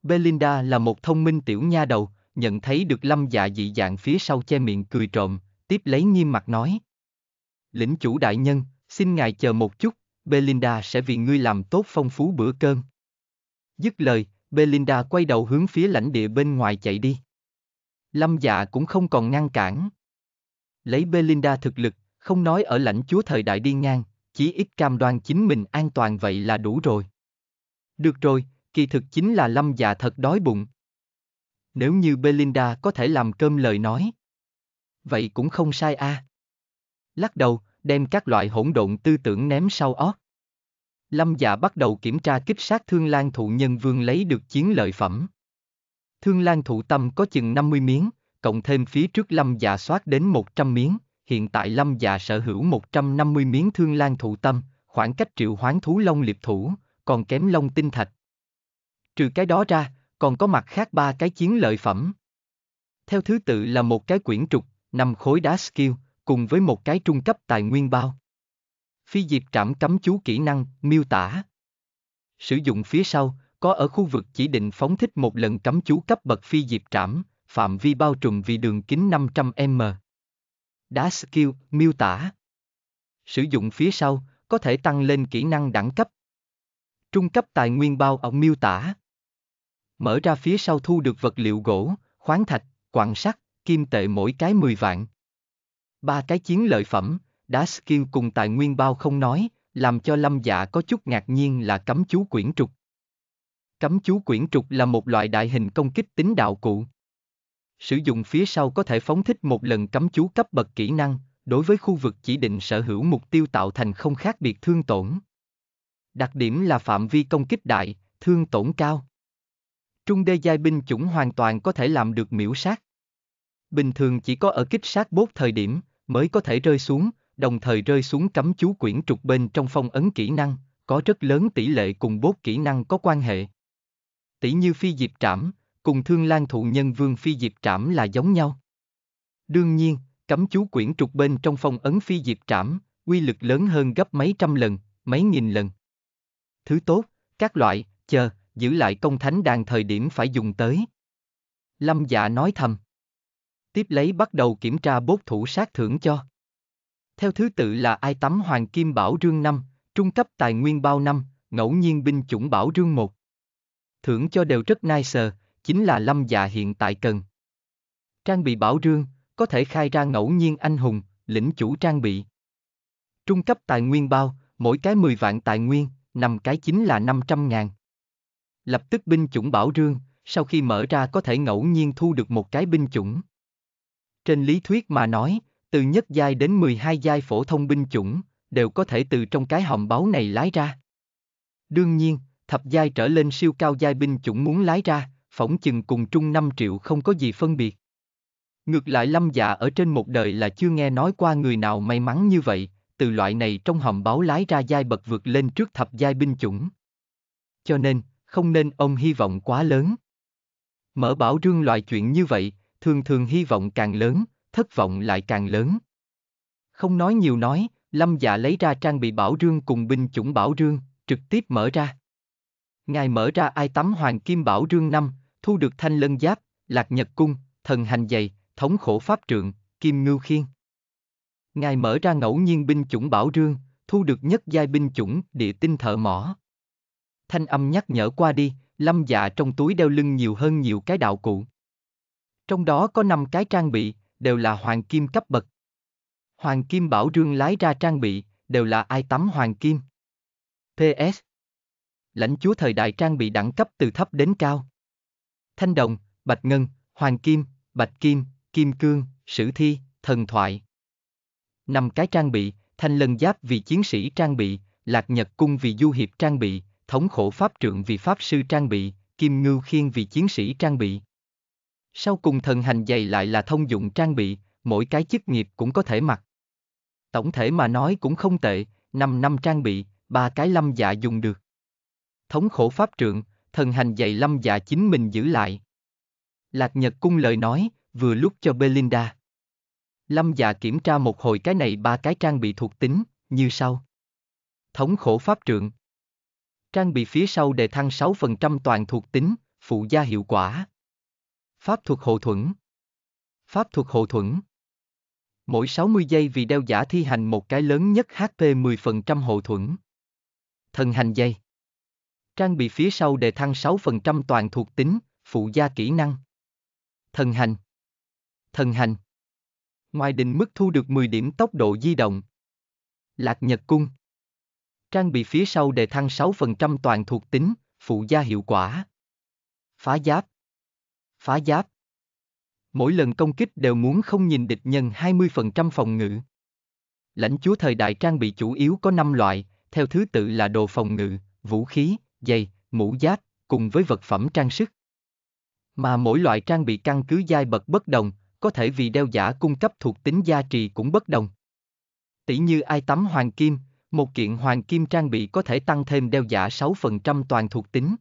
Belinda là một thông minh tiểu nha đầu, nhận thấy được lâm dạ dị dạng phía sau che miệng cười trộm, tiếp lấy nghiêm mặt nói. Lĩnh chủ đại nhân, xin ngài chờ một chút, Belinda sẽ vì ngươi làm tốt phong phú bữa cơm. Dứt lời, Belinda quay đầu hướng phía lãnh địa bên ngoài chạy đi. Lâm dạ cũng không còn ngăn cản. Lấy Belinda thực lực, không nói ở lãnh chúa thời đại đi ngang, chỉ ít cam đoan chính mình an toàn vậy là đủ rồi. Được rồi, kỳ thực chính là lâm dạ thật đói bụng, nếu như Belinda có thể làm cơm lời nói. Vậy cũng không sai a. À. Lắc đầu, đem các loại hỗn độn tư tưởng ném sau óc. Lâm dạ bắt đầu kiểm tra kích sát thương lan thụ nhân vương lấy được chiến lợi phẩm. Thương lan thụ tâm có chừng 50 miếng, cộng thêm phía trước lâm dạ soát đến 100 miếng, hiện tại lâm dạ sở hữu 150 miếng thương lan thụ tâm, khoảng cách triệu hoán thú long liệp thủ, còn kém long tinh thạch. Trừ cái đó ra, còn có mặt khác ba cái chiến lợi phẩm. Theo thứ tự là một cái quyển trục, năm khối đá skill, cùng với một cái trung cấp tài nguyên bao. Phi diệp trạm cấm chú kỹ năng, miêu tả. Sử dụng phía sau, có ở khu vực chỉ định phóng thích một lần cấm chú cấp bậc phi diệp trạm phạm vi bao trùm vì đường kính 500m. Đá skill, miêu tả. Sử dụng phía sau, có thể tăng lên kỹ năng đẳng cấp. Trung cấp tài nguyên bao ở miêu tả. Mở ra phía sau thu được vật liệu gỗ, khoáng thạch, quặng sắt, kim tệ mỗi cái 10 vạn. Ba cái chiến lợi phẩm, đá skill cùng tài nguyên bao không nói, làm cho lâm dạ có chút ngạc nhiên là cấm chú quyển trục. Cấm chú quyển trục là một loại đại hình công kích tính đạo cụ. Sử dụng phía sau có thể phóng thích một lần cấm chú cấp bậc kỹ năng, đối với khu vực chỉ định sở hữu mục tiêu tạo thành không khác biệt thương tổn. Đặc điểm là phạm vi công kích đại, thương tổn cao trung đê giai binh chủng hoàn toàn có thể làm được miễu sát. Bình thường chỉ có ở kích sát bốt thời điểm mới có thể rơi xuống, đồng thời rơi xuống cấm chú quyển trục bên trong phong ấn kỹ năng, có rất lớn tỷ lệ cùng bốt kỹ năng có quan hệ. Tỷ như phi diệp trảm, cùng thương lan thụ nhân vương phi diệp trảm là giống nhau. Đương nhiên, cấm chú quyển trục bên trong phong ấn phi diệp trảm, quy lực lớn hơn gấp mấy trăm lần, mấy nghìn lần. Thứ tốt, các loại, chờ, giữ lại công thánh đàn thời điểm phải dùng tới. Lâm dạ nói thầm. Tiếp lấy bắt đầu kiểm tra bốt thủ sát thưởng cho. Theo thứ tự là ai tắm hoàng kim bảo rương năm, trung cấp tài nguyên bao năm, ngẫu nhiên binh chủng bảo rương một. Thưởng cho đều rất nice, chính là lâm dạ hiện tại cần. Trang bị bảo rương, có thể khai ra ngẫu nhiên anh hùng, lĩnh chủ trang bị. Trung cấp tài nguyên bao, mỗi cái 10 vạn tài nguyên, năm cái chính là 500 ngàn. Lập tức binh chủng bảo rương, sau khi mở ra có thể ngẫu nhiên thu được một cái binh chủng. Trên lý thuyết mà nói, từ nhất giai đến 12 giai phổ thông binh chủng, đều có thể từ trong cái hòm báu này lái ra. Đương nhiên, thập giai trở lên siêu cao giai binh chủng muốn lái ra, phỏng chừng cùng trung 5 triệu không có gì phân biệt. Ngược lại lâm dạ ở trên một đời là chưa nghe nói qua người nào may mắn như vậy, từ loại này trong hòm báo lái ra giai bậc vượt lên trước thập giai binh chủng. Cho nên, không nên ông hy vọng quá lớn. Mở bảo rương loại chuyện như vậy, thường thường hy vọng càng lớn, thất vọng lại càng lớn. Không nói nhiều nói, Lâm Dạ lấy ra trang bị bảo rương cùng binh chủng bảo rương, trực tiếp mở ra. Ngài mở ra ai tắm hoàng kim bảo rương năm, thu được thanh lân giáp, lạc nhật cung, thần hành dày, thống khổ pháp trượng, kim ngưu khiên. Ngài mở ra ngẫu nhiên binh chủng bảo rương, thu được nhất giai binh chủng địa tinh thợ mỏ thanh âm nhắc nhở qua đi, lâm dạ trong túi đeo lưng nhiều hơn nhiều cái đạo cụ. Trong đó có 5 cái trang bị, đều là hoàng kim cấp bậc. Hoàng kim bảo rương lái ra trang bị, đều là ai tắm hoàng kim. PS Lãnh chúa thời đại trang bị đẳng cấp từ thấp đến cao. Thanh đồng, bạch ngân, hoàng kim, bạch kim, kim cương, sử thi, thần thoại. Năm cái trang bị, thanh lân giáp vì chiến sĩ trang bị, lạc nhật cung vì du hiệp trang bị, thống khổ pháp trượng vì pháp sư trang bị, kim ngưu khiên vì chiến sĩ trang bị. Sau cùng thần hành dày lại là thông dụng trang bị, mỗi cái chức nghiệp cũng có thể mặc. Tổng thể mà nói cũng không tệ, 5 năm trang bị, ba cái lâm dạ dùng được. Thống khổ pháp trượng, thần hành dạy lâm dạ chính mình giữ lại. Lạc Nhật cung lời nói, vừa lúc cho Belinda. Lâm dạ kiểm tra một hồi cái này ba cái trang bị thuộc tính, như sau. Thống khổ pháp trượng, Trang bị phía sau đề thăng 6% toàn thuộc tính, phụ gia hiệu quả. Pháp thuật hộ thuẫn Pháp thuật hộ thuẫn Mỗi 60 giây vì đeo giả thi hành một cái lớn nhất HP 10% hộ thuẫn. Thần hành dây Trang bị phía sau đề thăng 6% toàn thuộc tính, phụ gia kỹ năng. Thần hành Thần hành Ngoài định mức thu được 10 điểm tốc độ di động. Lạc Nhật Cung Trang bị phía sau đề thăng 6% toàn thuộc tính, phụ gia hiệu quả. Phá giáp. Phá giáp. Mỗi lần công kích đều muốn không nhìn địch nhân 20% phòng ngự. Lãnh chúa thời đại trang bị chủ yếu có 5 loại, theo thứ tự là đồ phòng ngự, vũ khí, giày, mũ giáp, cùng với vật phẩm trang sức. Mà mỗi loại trang bị căn cứ giai bậc bất đồng, có thể vì đeo giả cung cấp thuộc tính gia trì cũng bất đồng. Tỷ như ai tắm hoàng kim, một kiện hoàng kim trang bị có thể tăng thêm đeo giả 6% toàn thuộc tính.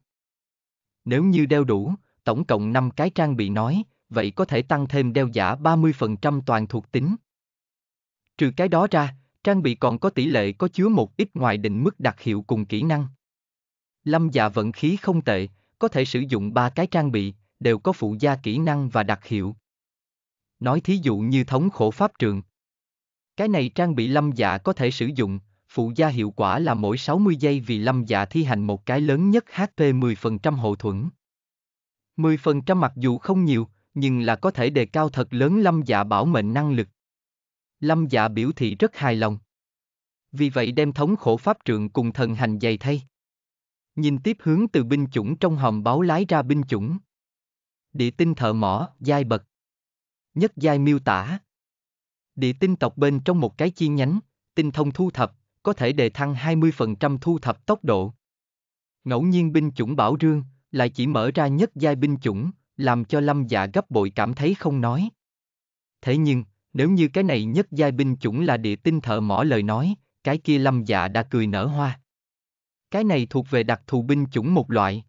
Nếu như đeo đủ, tổng cộng 5 cái trang bị nói, vậy có thể tăng thêm đeo giả 30% toàn thuộc tính. Trừ cái đó ra, trang bị còn có tỷ lệ có chứa một ít ngoài định mức đặc hiệu cùng kỹ năng. Lâm dạ vận khí không tệ, có thể sử dụng ba cái trang bị, đều có phụ gia kỹ năng và đặc hiệu. Nói thí dụ như thống khổ pháp trường. Cái này trang bị lâm dạ có thể sử dụng, phụ gia hiệu quả là mỗi 60 giây vì lâm dạ thi hành một cái lớn nhất HP 10% hậu thuẫn. 10% mặc dù không nhiều, nhưng là có thể đề cao thật lớn lâm dạ bảo mệnh năng lực. Lâm dạ biểu thị rất hài lòng. Vì vậy đem thống khổ pháp trượng cùng thần hành dày thay. Nhìn tiếp hướng từ binh chủng trong hòm báo lái ra binh chủng. Địa tinh thợ mỏ, giai bậc. Nhất giai miêu tả. Địa tinh tộc bên trong một cái chi nhánh, tinh thông thu thập, có thể đề thăng 20% thu thập tốc độ. Ngẫu nhiên binh chủng bảo rương, lại chỉ mở ra nhất giai binh chủng, làm cho lâm dạ gấp bội cảm thấy không nói. Thế nhưng, nếu như cái này nhất giai binh chủng là địa tinh thợ mỏ lời nói, cái kia lâm dạ đã cười nở hoa. Cái này thuộc về đặc thù binh chủng một loại.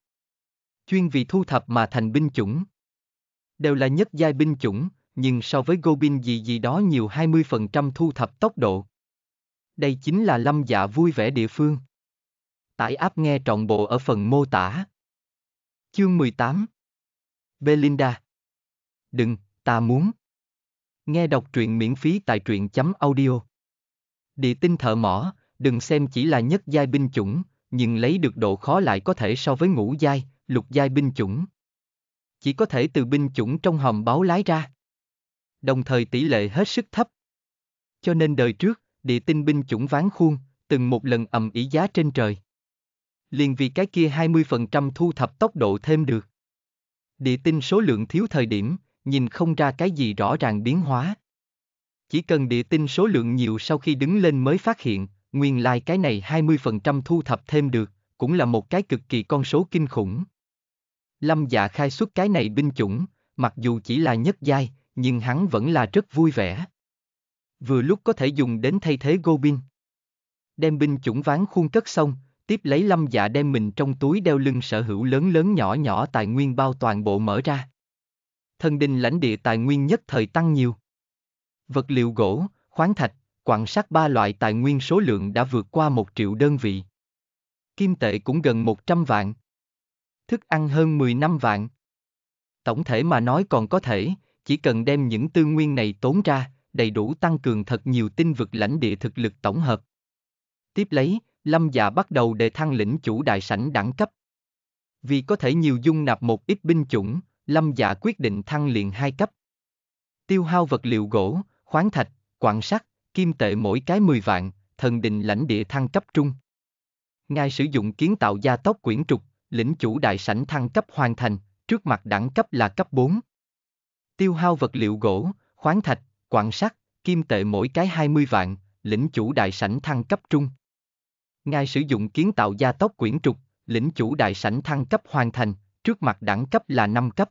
Chuyên vì thu thập mà thành binh chủng. Đều là nhất giai binh chủng, nhưng so với Gobin gì gì đó nhiều 20% thu thập tốc độ. Đây chính là lâm dạ vui vẻ địa phương. Tải áp nghe trọn bộ ở phần mô tả. Chương 18 Belinda Đừng, ta muốn. Nghe đọc truyện miễn phí tại truyện chấm audio. Địa tinh thợ mỏ, đừng xem chỉ là nhất giai binh chủng, nhưng lấy được độ khó lại có thể so với ngũ giai, lục giai binh chủng. Chỉ có thể từ binh chủng trong hòm báo lái ra. Đồng thời tỷ lệ hết sức thấp. Cho nên đời trước, địa tinh binh chủng ván khuôn, từng một lần ầm ĩ giá trên trời. Liền vì cái kia 20% thu thập tốc độ thêm được. Địa tinh số lượng thiếu thời điểm, nhìn không ra cái gì rõ ràng biến hóa. Chỉ cần địa tinh số lượng nhiều sau khi đứng lên mới phát hiện, nguyên lai like cái này 20% thu thập thêm được, cũng là một cái cực kỳ con số kinh khủng. Lâm dạ khai xuất cái này binh chủng, mặc dù chỉ là nhất giai, nhưng hắn vẫn là rất vui vẻ vừa lúc có thể dùng đến thay thế Gobin. Đem binh chủng ván khuôn cất xong, tiếp lấy lâm dạ đem mình trong túi đeo lưng sở hữu lớn lớn nhỏ nhỏ tài nguyên bao toàn bộ mở ra. Thần đình lãnh địa tài nguyên nhất thời tăng nhiều. Vật liệu gỗ, khoáng thạch, quặng sắt ba loại tài nguyên số lượng đã vượt qua một triệu đơn vị. Kim tệ cũng gần 100 vạn. Thức ăn hơn 10 năm vạn. Tổng thể mà nói còn có thể, chỉ cần đem những tư nguyên này tốn ra, đầy đủ tăng cường thật nhiều tinh vực lãnh địa thực lực tổng hợp. Tiếp lấy, Lâm Dạ bắt đầu đề thăng lĩnh chủ đại sảnh đẳng cấp. Vì có thể nhiều dung nạp một ít binh chủng, Lâm Dạ quyết định thăng liền hai cấp. Tiêu hao vật liệu gỗ, khoáng thạch, quặng sắt, kim tệ mỗi cái 10 vạn, thần đình lãnh địa thăng cấp trung. Ngài sử dụng kiến tạo gia tốc quyển trục, lĩnh chủ đại sảnh thăng cấp hoàn thành, trước mặt đẳng cấp là cấp 4. Tiêu hao vật liệu gỗ, khoáng thạch, Quảng sát, kim tệ mỗi cái 20 vạn, lĩnh chủ đại sảnh thăng cấp trung. Ngài sử dụng kiến tạo gia tốc quyển trục, lĩnh chủ đại sảnh thăng cấp hoàn thành, trước mặt đẳng cấp là 5 cấp.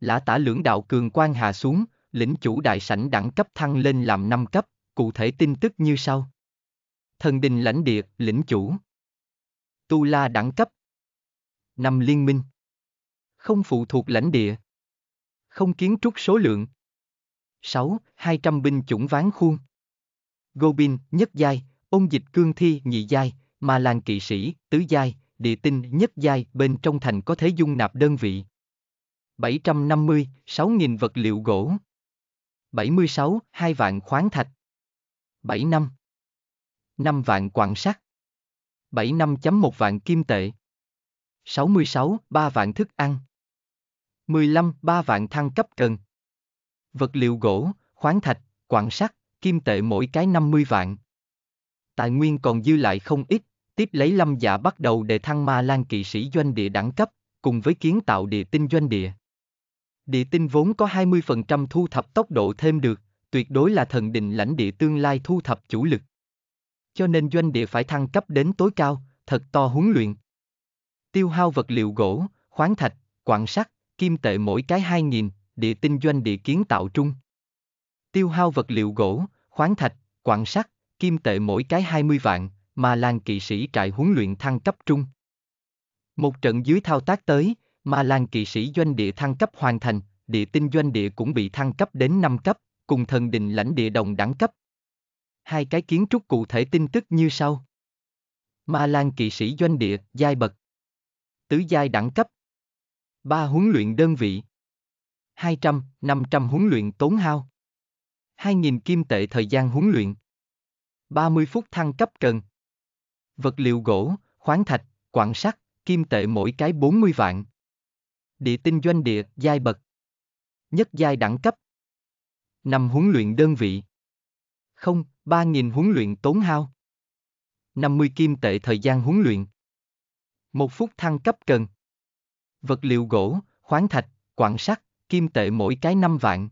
Lã tả lưỡng đạo cường quan hạ xuống, lĩnh chủ đại sảnh đẳng cấp thăng lên làm 5 cấp, cụ thể tin tức như sau. Thần đình lãnh địa, lĩnh chủ. Tu la đẳng cấp. Năm liên minh. Không phụ thuộc lãnh địa. Không kiến trúc số lượng. 6. 200 binh chủng ván khuôn. Gobin, nhất giai, ôn dịch cương thi nhị giai, mà làng kỵ sĩ, tứ giai, địa tinh nhất giai bên trong thành có thể dung nạp đơn vị. 750, 6.000 vật liệu gỗ. 76, 2 vạn khoáng thạch. 75. 5 vạn quặng sắt. 7 5.1 vạn kim tệ. 66, 3 vạn thức ăn. 15, 3 vạn thăng cấp cần, vật liệu gỗ, khoáng thạch, quặng sắt, kim tệ mỗi cái 50 vạn. Tài nguyên còn dư lại không ít, tiếp lấy lâm dạ bắt đầu đề thăng ma lan kỵ sĩ doanh địa đẳng cấp, cùng với kiến tạo địa tinh doanh địa. Địa tinh vốn có 20% thu thập tốc độ thêm được, tuyệt đối là thần định lãnh địa tương lai thu thập chủ lực. Cho nên doanh địa phải thăng cấp đến tối cao, thật to huấn luyện. Tiêu hao vật liệu gỗ, khoáng thạch, quặng sắt, kim tệ mỗi cái 2.000, địa tinh doanh địa kiến tạo trung. Tiêu hao vật liệu gỗ, khoáng thạch, quặng sắt, kim tệ mỗi cái 20 vạn, mà làng kỵ sĩ trại huấn luyện thăng cấp trung. Một trận dưới thao tác tới, mà làng kỵ sĩ doanh địa thăng cấp hoàn thành, địa tinh doanh địa cũng bị thăng cấp đến 5 cấp, cùng thần đình lãnh địa đồng đẳng cấp. Hai cái kiến trúc cụ thể tin tức như sau. Ma Lan kỵ sĩ doanh địa, giai bậc. Tứ giai đẳng cấp. Ba huấn luyện đơn vị, 200, 500 huấn luyện tốn hao. 2.000 kim tệ thời gian huấn luyện. 30 phút thăng cấp cần. Vật liệu gỗ, khoáng thạch, quảng sắt, kim tệ mỗi cái 40 vạn. Địa tinh doanh địa, giai bậc. Nhất giai đẳng cấp. Năm huấn luyện đơn vị. Không, 3.000 huấn luyện tốn hao. 50 kim tệ thời gian huấn luyện. Một phút thăng cấp cần. Vật liệu gỗ, khoáng thạch, quảng sắt, kim tệ mỗi cái 5 vạn.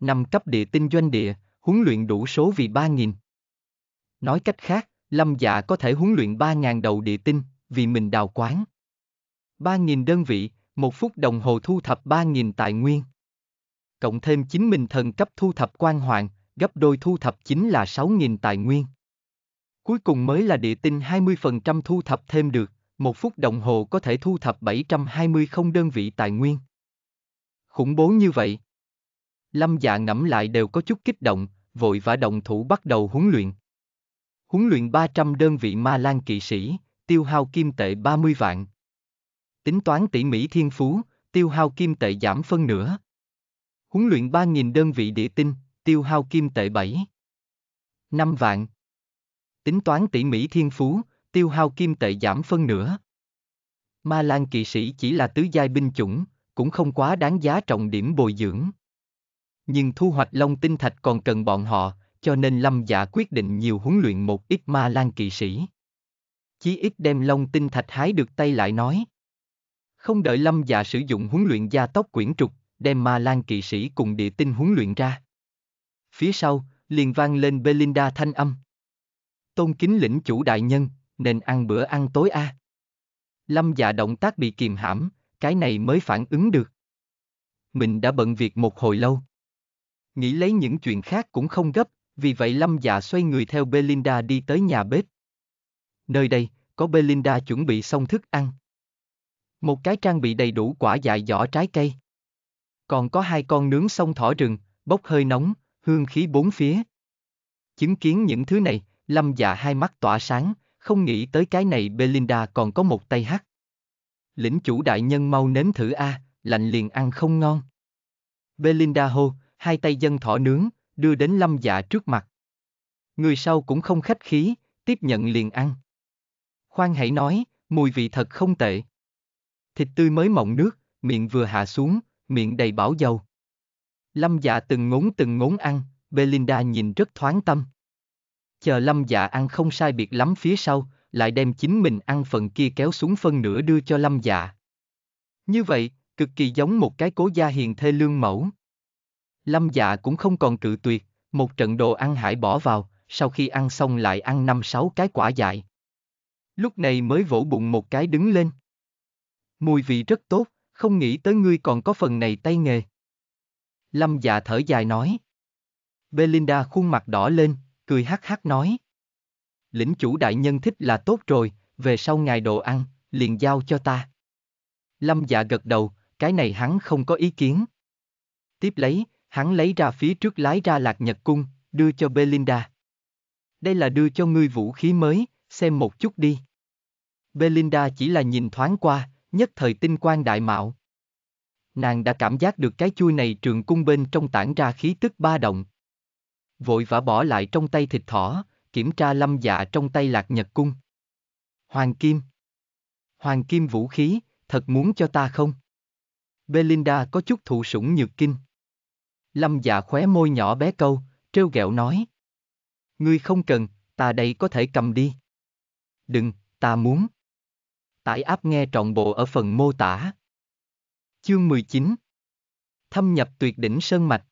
Năm cấp địa tinh doanh địa, huấn luyện đủ số vì 3.000. Nói cách khác, Lâm Dạ có thể huấn luyện 3.000 đầu địa tinh, vì mình đào quán. 3.000 đơn vị, một phút đồng hồ thu thập 3.000 tài nguyên. Cộng thêm chính mình thần cấp thu thập quan hoàng, gấp đôi thu thập chính là 6.000 tài nguyên. Cuối cùng mới là địa tinh 20% thu thập thêm được, một phút đồng hồ có thể thu thập 720 không đơn vị tài nguyên khủng bố như vậy. Lâm dạ ngẫm lại đều có chút kích động, vội vã động thủ bắt đầu huấn luyện. Huấn luyện 300 đơn vị ma lan kỵ sĩ, tiêu hao kim tệ 30 vạn. Tính toán tỉ mỹ thiên phú, tiêu hao kim tệ giảm phân nửa. Huấn luyện 3.000 đơn vị địa tinh, tiêu hao kim tệ 7. 5 vạn. Tính toán tỉ mỹ thiên phú, tiêu hao kim tệ giảm phân nửa. Ma Lan kỵ sĩ chỉ là tứ giai binh chủng, cũng không quá đáng giá trọng điểm bồi dưỡng. Nhưng thu hoạch long tinh thạch còn cần bọn họ, cho nên Lâm Dạ quyết định nhiều huấn luyện một ít ma lan kỵ sĩ. Chí ít đem long tinh thạch hái được tay lại nói. Không đợi Lâm Dạ sử dụng huấn luyện gia tốc quyển trục, đem ma lan kỵ sĩ cùng địa tinh huấn luyện ra. Phía sau, liền vang lên Belinda thanh âm. Tôn kính lĩnh chủ đại nhân, nên ăn bữa ăn tối a. À. Lâm dạ động tác bị kìm hãm, cái này mới phản ứng được. Mình đã bận việc một hồi lâu. Nghĩ lấy những chuyện khác cũng không gấp, vì vậy Lâm Dạ xoay người theo Belinda đi tới nhà bếp. Nơi đây, có Belinda chuẩn bị xong thức ăn. Một cái trang bị đầy đủ quả dại giỏ trái cây. Còn có hai con nướng xong thỏ rừng, bốc hơi nóng, hương khí bốn phía. Chứng kiến những thứ này, Lâm Dạ hai mắt tỏa sáng, không nghĩ tới cái này Belinda còn có một tay hắc lĩnh chủ đại nhân mau nếm thử a, à, lạnh liền ăn không ngon. Belinda hô, hai tay dân thỏ nướng, đưa đến lâm dạ trước mặt. Người sau cũng không khách khí, tiếp nhận liền ăn. Khoan hãy nói, mùi vị thật không tệ. Thịt tươi mới mọng nước, miệng vừa hạ xuống, miệng đầy bảo dầu. Lâm dạ từng ngốn từng ngốn ăn, Belinda nhìn rất thoáng tâm. Chờ lâm dạ ăn không sai biệt lắm phía sau, lại đem chính mình ăn phần kia kéo xuống phân nửa đưa cho lâm dạ. Như vậy, cực kỳ giống một cái cố gia hiền thê lương mẫu. Lâm dạ cũng không còn cự tuyệt, một trận đồ ăn hải bỏ vào, sau khi ăn xong lại ăn năm sáu cái quả dại. Lúc này mới vỗ bụng một cái đứng lên. Mùi vị rất tốt, không nghĩ tới ngươi còn có phần này tay nghề. Lâm dạ thở dài nói. Belinda khuôn mặt đỏ lên, cười hắc hắc nói lĩnh chủ đại nhân thích là tốt rồi, về sau ngài đồ ăn, liền giao cho ta. Lâm dạ gật đầu, cái này hắn không có ý kiến. Tiếp lấy, hắn lấy ra phía trước lái ra lạc nhật cung, đưa cho Belinda. Đây là đưa cho ngươi vũ khí mới, xem một chút đi. Belinda chỉ là nhìn thoáng qua, nhất thời tinh quan đại mạo. Nàng đã cảm giác được cái chui này trường cung bên trong tản ra khí tức ba động. Vội vã bỏ lại trong tay thịt thỏ, kiểm tra lâm dạ trong tay lạc nhật cung. Hoàng Kim Hoàng Kim vũ khí, thật muốn cho ta không? Belinda có chút thụ sủng nhược kinh. Lâm dạ khóe môi nhỏ bé câu, trêu ghẹo nói. Ngươi không cần, ta đây có thể cầm đi. Đừng, ta muốn. Tải áp nghe trọn bộ ở phần mô tả. Chương 19 Thâm nhập tuyệt đỉnh sơn mạch.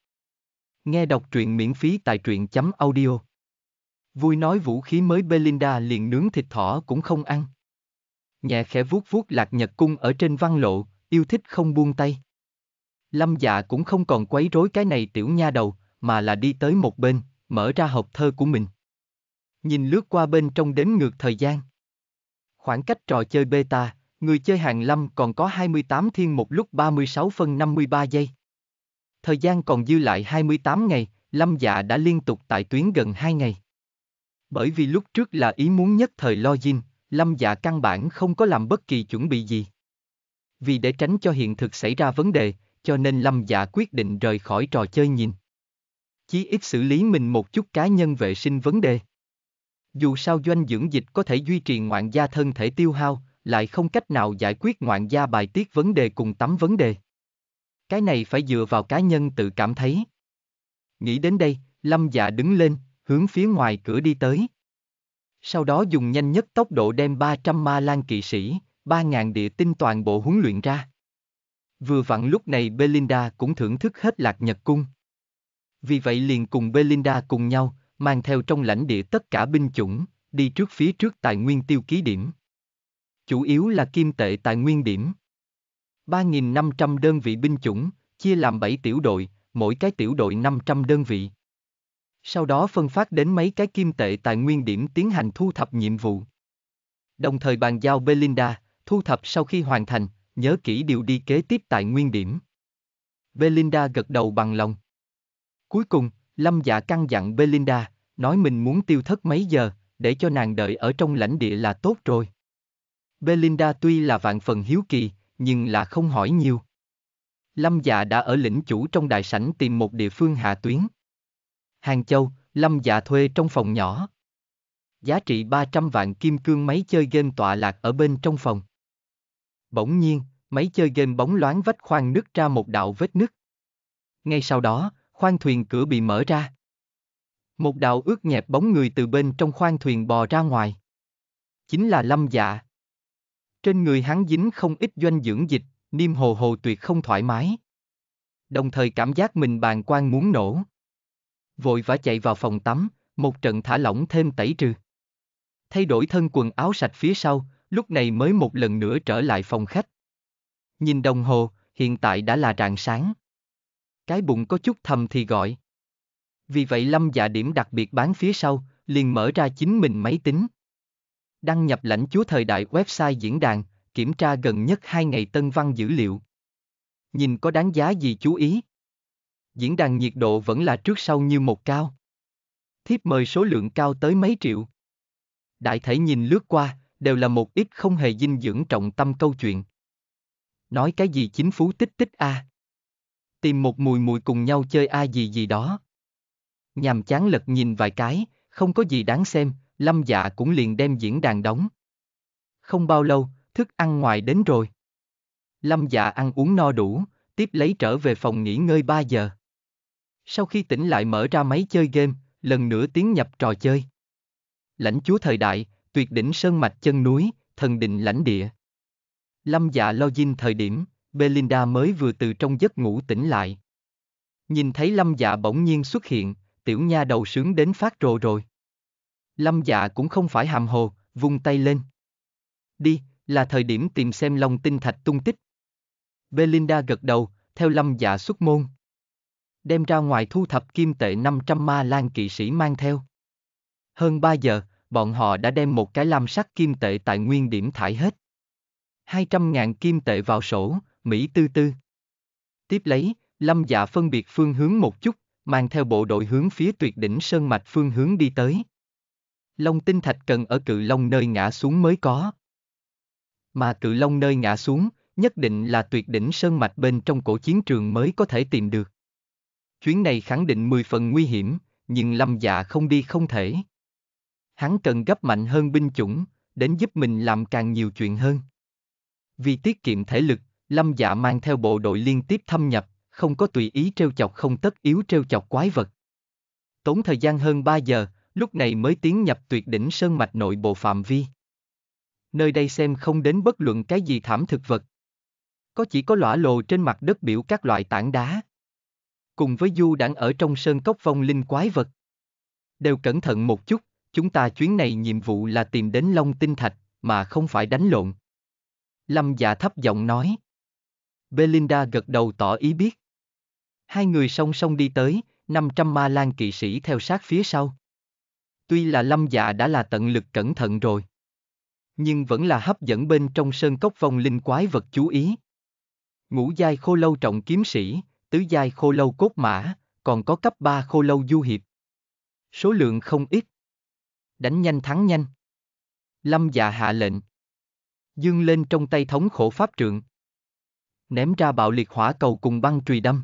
Nghe đọc truyện miễn phí tại truyện chấm audio. Vui nói vũ khí mới Belinda liền nướng thịt thỏ cũng không ăn. Nhẹ khẽ vuốt vuốt lạc nhật cung ở trên văn lộ, yêu thích không buông tay. Lâm dạ cũng không còn quấy rối cái này tiểu nha đầu, mà là đi tới một bên, mở ra hộp thơ của mình. Nhìn lướt qua bên trong đếm ngược thời gian. Khoảng cách trò chơi beta, người chơi hàng lâm còn có 28 thiên một lúc 36 phân 53 giây. Thời gian còn dư lại 28 ngày, lâm dạ đã liên tục tại tuyến gần 2 ngày bởi vì lúc trước là ý muốn nhất thời lo dinh, lâm dạ căn bản không có làm bất kỳ chuẩn bị gì. Vì để tránh cho hiện thực xảy ra vấn đề, cho nên lâm dạ quyết định rời khỏi trò chơi nhìn. Chí ít xử lý mình một chút cá nhân vệ sinh vấn đề. Dù sao doanh dưỡng dịch có thể duy trì ngoạn gia thân thể tiêu hao, lại không cách nào giải quyết ngoạn gia bài tiết vấn đề cùng tắm vấn đề. Cái này phải dựa vào cá nhân tự cảm thấy. Nghĩ đến đây, Lâm Dạ đứng lên, hướng phía ngoài cửa đi tới. Sau đó dùng nhanh nhất tốc độ đem 300 ma lan kỵ sĩ, 3.000 địa tinh toàn bộ huấn luyện ra. Vừa vặn lúc này Belinda cũng thưởng thức hết lạc nhật cung. Vì vậy liền cùng Belinda cùng nhau, mang theo trong lãnh địa tất cả binh chủng, đi trước phía trước tài nguyên tiêu ký điểm. Chủ yếu là kim tệ tài nguyên điểm. 3.500 đơn vị binh chủng, chia làm 7 tiểu đội, mỗi cái tiểu đội 500 đơn vị sau đó phân phát đến mấy cái kim tệ tại nguyên điểm tiến hành thu thập nhiệm vụ. Đồng thời bàn giao Belinda, thu thập sau khi hoàn thành, nhớ kỹ điều đi kế tiếp tại nguyên điểm. Belinda gật đầu bằng lòng. Cuối cùng, Lâm Dạ căn dặn Belinda, nói mình muốn tiêu thất mấy giờ, để cho nàng đợi ở trong lãnh địa là tốt rồi. Belinda tuy là vạn phần hiếu kỳ, nhưng là không hỏi nhiều. Lâm Dạ đã ở lĩnh chủ trong đại sảnh tìm một địa phương hạ tuyến. Hàng Châu, Lâm Dạ thuê trong phòng nhỏ. Giá trị 300 vạn kim cương máy chơi game tọa lạc ở bên trong phòng. Bỗng nhiên, máy chơi game bóng loáng vách khoang nứt ra một đạo vết nứt. Ngay sau đó, khoang thuyền cửa bị mở ra. Một đạo ướt nhẹp bóng người từ bên trong khoang thuyền bò ra ngoài. Chính là Lâm Dạ. Trên người hắn dính không ít doanh dưỡng dịch, niêm hồ hồ tuyệt không thoải mái. Đồng thời cảm giác mình bàn quan muốn nổ vội vã chạy vào phòng tắm, một trận thả lỏng thêm tẩy trừ. Thay đổi thân quần áo sạch phía sau, lúc này mới một lần nữa trở lại phòng khách. Nhìn đồng hồ, hiện tại đã là rạng sáng. Cái bụng có chút thầm thì gọi. Vì vậy Lâm dạ điểm đặc biệt bán phía sau, liền mở ra chính mình máy tính. Đăng nhập lãnh chúa thời đại website diễn đàn, kiểm tra gần nhất hai ngày tân văn dữ liệu. Nhìn có đáng giá gì chú ý, diễn đàn nhiệt độ vẫn là trước sau như một cao. Thiếp mời số lượng cao tới mấy triệu. Đại thể nhìn lướt qua, đều là một ít không hề dinh dưỡng trọng tâm câu chuyện. Nói cái gì chính phú tích tích a à? Tìm một mùi mùi cùng nhau chơi a à gì gì đó. Nhàm chán lật nhìn vài cái, không có gì đáng xem, lâm dạ cũng liền đem diễn đàn đóng. Không bao lâu, thức ăn ngoài đến rồi. Lâm dạ ăn uống no đủ, tiếp lấy trở về phòng nghỉ ngơi 3 giờ. Sau khi tỉnh lại mở ra máy chơi game, lần nữa tiến nhập trò chơi. Lãnh chúa thời đại, tuyệt đỉnh sơn mạch chân núi, thần định lãnh địa. Lâm dạ lo dinh thời điểm, Belinda mới vừa từ trong giấc ngủ tỉnh lại. Nhìn thấy lâm dạ bỗng nhiên xuất hiện, tiểu nha đầu sướng đến phát rồ rồi. Lâm dạ cũng không phải hàm hồ, vung tay lên. Đi, là thời điểm tìm xem long tinh thạch tung tích. Belinda gật đầu, theo lâm dạ xuất môn đem ra ngoài thu thập kim tệ 500 ma lan kỵ sĩ mang theo. Hơn 3 giờ, bọn họ đã đem một cái lam sắc kim tệ tại nguyên điểm thải hết. 200.000 kim tệ vào sổ, Mỹ tư tư. Tiếp lấy, Lâm Dạ phân biệt phương hướng một chút, mang theo bộ đội hướng phía tuyệt đỉnh Sơn Mạch phương hướng đi tới. Long tinh thạch cần ở cự long nơi ngã xuống mới có. Mà cự long nơi ngã xuống, nhất định là tuyệt đỉnh Sơn Mạch bên trong cổ chiến trường mới có thể tìm được. Chuyến này khẳng định 10 phần nguy hiểm, nhưng lâm dạ không đi không thể. Hắn cần gấp mạnh hơn binh chủng, đến giúp mình làm càng nhiều chuyện hơn. Vì tiết kiệm thể lực, lâm dạ mang theo bộ đội liên tiếp thâm nhập, không có tùy ý trêu chọc không tất yếu trêu chọc quái vật. Tốn thời gian hơn 3 giờ, lúc này mới tiến nhập tuyệt đỉnh sơn mạch nội bộ phạm vi. Nơi đây xem không đến bất luận cái gì thảm thực vật. Có chỉ có lõa lồ trên mặt đất biểu các loại tảng đá, cùng với du đảng ở trong sơn cốc vong linh quái vật. Đều cẩn thận một chút, chúng ta chuyến này nhiệm vụ là tìm đến Long Tinh Thạch, mà không phải đánh lộn. Lâm dạ thấp giọng nói. Belinda gật đầu tỏ ý biết. Hai người song song đi tới, 500 ma lan kỵ sĩ theo sát phía sau. Tuy là lâm dạ đã là tận lực cẩn thận rồi. Nhưng vẫn là hấp dẫn bên trong sơn cốc vong linh quái vật chú ý. Ngũ giai khô lâu trọng kiếm sĩ, tứ giai khô lâu cốt mã, còn có cấp 3 khô lâu du hiệp. Số lượng không ít. Đánh nhanh thắng nhanh. Lâm dạ hạ lệnh. Dương lên trong tay thống khổ pháp trượng. Ném ra bạo liệt hỏa cầu cùng băng trùy đâm.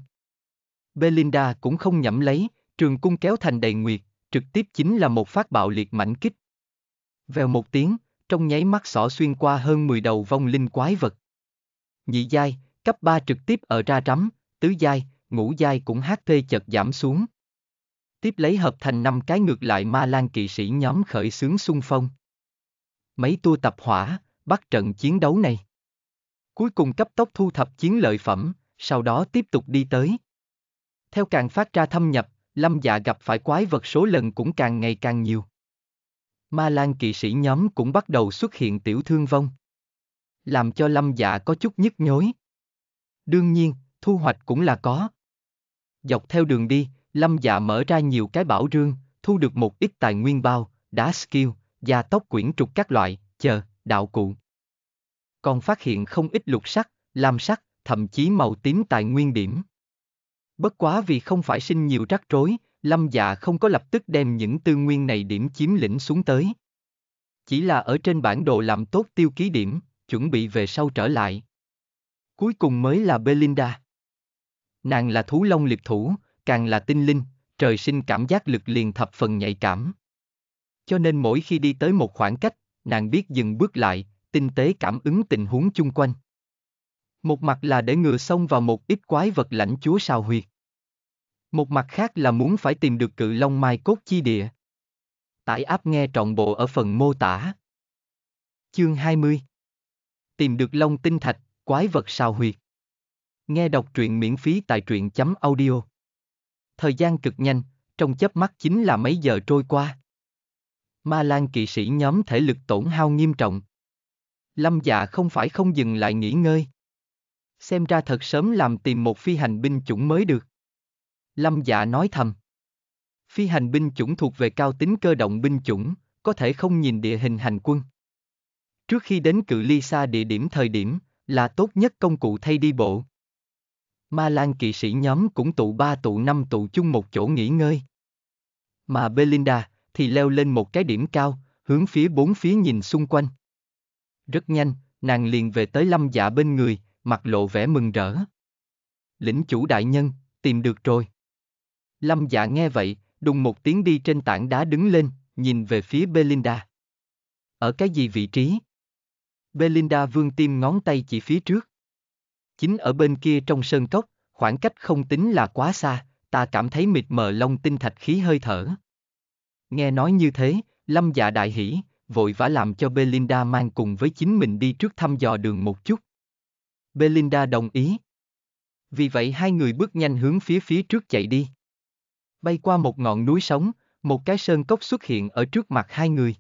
Belinda cũng không nhẩm lấy, trường cung kéo thành đầy nguyệt, trực tiếp chính là một phát bạo liệt mảnh kích. Vèo một tiếng, trong nháy mắt xỏ xuyên qua hơn 10 đầu vong linh quái vật. Nhị giai, cấp 3 trực tiếp ở ra trắm tứ giai, ngũ giai cũng HP chợt giảm xuống. Tiếp lấy hợp thành năm cái ngược lại ma lan kỵ sĩ nhóm khởi xướng xung phong. Mấy tua tập hỏa, bắt trận chiến đấu này. Cuối cùng cấp tốc thu thập chiến lợi phẩm, sau đó tiếp tục đi tới. Theo càng phát ra thâm nhập, lâm dạ gặp phải quái vật số lần cũng càng ngày càng nhiều. Ma Lan kỵ sĩ nhóm cũng bắt đầu xuất hiện tiểu thương vong. Làm cho lâm dạ có chút nhức nhối. Đương nhiên, thu hoạch cũng là có. Dọc theo đường đi, Lâm Dạ mở ra nhiều cái bảo rương, thu được một ít tài nguyên bao, đá skill, da tóc quyển trục các loại, chờ, đạo cụ. Còn phát hiện không ít lục sắc, lam sắc, thậm chí màu tím tài nguyên điểm. Bất quá vì không phải sinh nhiều rắc rối, Lâm Dạ không có lập tức đem những tư nguyên này điểm chiếm lĩnh xuống tới. Chỉ là ở trên bản đồ làm tốt tiêu ký điểm, chuẩn bị về sau trở lại. Cuối cùng mới là Belinda. Nàng là thú long liệt thủ, càng là tinh linh, trời sinh cảm giác lực liền thập phần nhạy cảm. Cho nên mỗi khi đi tới một khoảng cách, nàng biết dừng bước lại, tinh tế cảm ứng tình huống chung quanh. Một mặt là để ngừa xông vào một ít quái vật lãnh chúa sao huyệt. Một mặt khác là muốn phải tìm được cự long mai cốt chi địa. Tải áp nghe trọn bộ ở phần mô tả. Chương 20 Tìm được long tinh thạch, quái vật sao huyệt. Nghe đọc truyện miễn phí tại truyện chấm audio. Thời gian cực nhanh, trong chớp mắt chính là mấy giờ trôi qua. Ma Lan kỵ sĩ nhóm thể lực tổn hao nghiêm trọng. Lâm dạ không phải không dừng lại nghỉ ngơi. Xem ra thật sớm làm tìm một phi hành binh chủng mới được. Lâm dạ nói thầm. Phi hành binh chủng thuộc về cao tính cơ động binh chủng, có thể không nhìn địa hình hành quân. Trước khi đến cự ly xa địa điểm thời điểm, là tốt nhất công cụ thay đi bộ. Ma Lan kỵ sĩ nhóm cũng tụ ba tụ năm tụ chung một chỗ nghỉ ngơi. Mà Belinda thì leo lên một cái điểm cao, hướng phía bốn phía nhìn xung quanh. Rất nhanh, nàng liền về tới lâm dạ bên người, mặt lộ vẻ mừng rỡ. Lĩnh chủ đại nhân, tìm được rồi. Lâm dạ nghe vậy, đùng một tiếng đi trên tảng đá đứng lên, nhìn về phía Belinda. Ở cái gì vị trí? Belinda vương tim ngón tay chỉ phía trước chính ở bên kia trong sơn cốc, khoảng cách không tính là quá xa, ta cảm thấy mịt mờ long tinh thạch khí hơi thở. Nghe nói như thế, lâm dạ đại hỉ, vội vã làm cho Belinda mang cùng với chính mình đi trước thăm dò đường một chút. Belinda đồng ý. Vì vậy hai người bước nhanh hướng phía phía trước chạy đi. Bay qua một ngọn núi sống, một cái sơn cốc xuất hiện ở trước mặt hai người.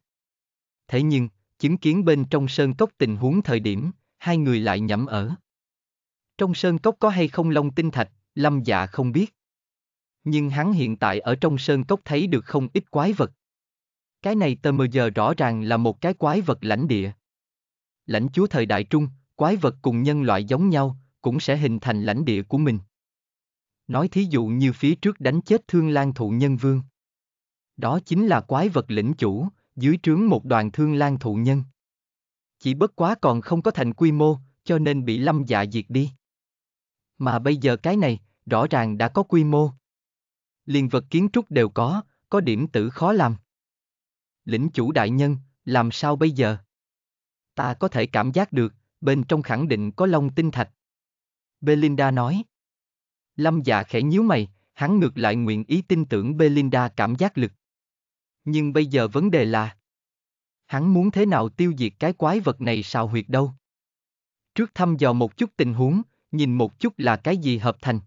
Thế nhưng, chứng kiến bên trong sơn cốc tình huống thời điểm, hai người lại nhẩm ở. Trong sơn cốc có hay không long tinh thạch, lâm dạ không biết. Nhưng hắn hiện tại ở trong sơn cốc thấy được không ít quái vật. Cái này tờ mờ giờ rõ ràng là một cái quái vật lãnh địa. Lãnh chúa thời đại trung, quái vật cùng nhân loại giống nhau, cũng sẽ hình thành lãnh địa của mình. Nói thí dụ như phía trước đánh chết thương lan thụ nhân vương. Đó chính là quái vật lĩnh chủ, dưới trướng một đoàn thương lan thụ nhân. Chỉ bất quá còn không có thành quy mô, cho nên bị lâm dạ diệt đi mà bây giờ cái này, rõ ràng đã có quy mô. Liên vật kiến trúc đều có, có điểm tử khó làm. Lĩnh chủ đại nhân, làm sao bây giờ? Ta có thể cảm giác được, bên trong khẳng định có long tinh thạch. Belinda nói. Lâm dạ khẽ nhíu mày, hắn ngược lại nguyện ý tin tưởng Belinda cảm giác lực. Nhưng bây giờ vấn đề là Hắn muốn thế nào tiêu diệt cái quái vật này sao huyệt đâu? Trước thăm dò một chút tình huống, nhìn một chút là cái gì hợp thành.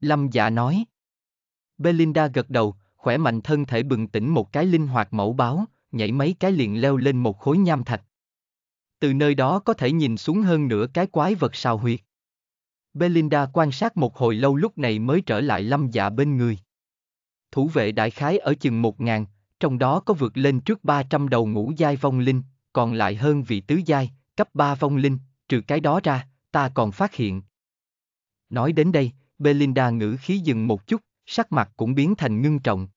Lâm dạ nói. Belinda gật đầu, khỏe mạnh thân thể bừng tỉnh một cái linh hoạt mẫu báo, nhảy mấy cái liền leo lên một khối nham thạch. Từ nơi đó có thể nhìn xuống hơn nửa cái quái vật sao huyệt. Belinda quan sát một hồi lâu lúc này mới trở lại lâm dạ bên người. Thủ vệ đại khái ở chừng một ngàn, trong đó có vượt lên trước 300 đầu ngũ giai vong linh, còn lại hơn vị tứ giai, cấp 3 vong linh, trừ cái đó ra, ta còn phát hiện. Nói đến đây, Belinda ngữ khí dừng một chút, sắc mặt cũng biến thành ngưng trọng.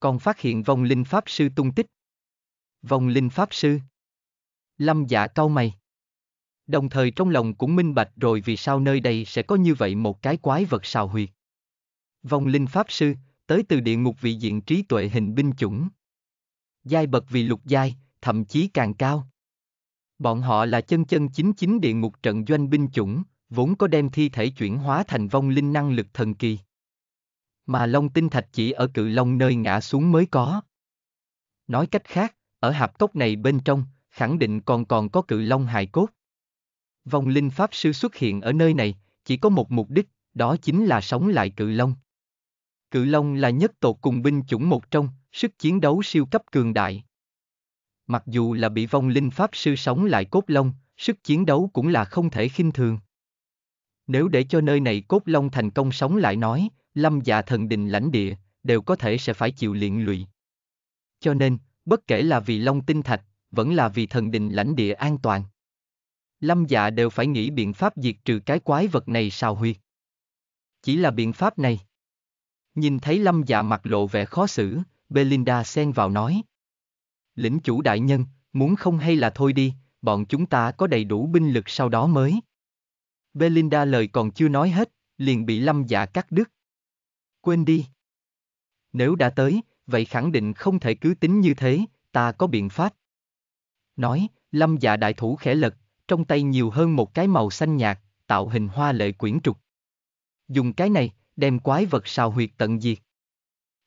Còn phát hiện vong linh pháp sư tung tích. Vong linh pháp sư. Lâm dạ cau mày. Đồng thời trong lòng cũng minh bạch rồi vì sao nơi đây sẽ có như vậy một cái quái vật xào huyệt. Vong linh pháp sư, tới từ địa ngục vị diện trí tuệ hình binh chủng. Giai bậc vì lục giai, thậm chí càng cao. Bọn họ là chân chân chính chính địa ngục trận doanh binh chủng, vốn có đem thi thể chuyển hóa thành vong linh năng lực thần kỳ. Mà Long Tinh Thạch chỉ ở cự Long nơi ngã xuống mới có. Nói cách khác, ở hạp cốc này bên trong, khẳng định còn còn có cự Long hài cốt. Vong linh Pháp Sư xuất hiện ở nơi này, chỉ có một mục đích, đó chính là sống lại cự Long. Cự Long là nhất tột cùng binh chủng một trong, sức chiến đấu siêu cấp cường đại. Mặc dù là bị vong linh pháp sư sống lại cốt long, sức chiến đấu cũng là không thể khinh thường. Nếu để cho nơi này cốt long thành công sống lại nói, lâm dạ thần đình lãnh địa, đều có thể sẽ phải chịu liện lụy. Cho nên, bất kể là vì long tinh thạch, vẫn là vì thần đình lãnh địa an toàn. Lâm dạ đều phải nghĩ biện pháp diệt trừ cái quái vật này sao huyệt. Chỉ là biện pháp này. Nhìn thấy lâm dạ mặt lộ vẻ khó xử, Belinda xen vào nói lĩnh chủ đại nhân, muốn không hay là thôi đi, bọn chúng ta có đầy đủ binh lực sau đó mới. Belinda lời còn chưa nói hết, liền bị lâm dạ cắt đứt. Quên đi. Nếu đã tới, vậy khẳng định không thể cứ tính như thế, ta có biện pháp. Nói, lâm dạ đại thủ khẽ lật, trong tay nhiều hơn một cái màu xanh nhạt, tạo hình hoa lệ quyển trục. Dùng cái này, đem quái vật sao huyệt tận diệt.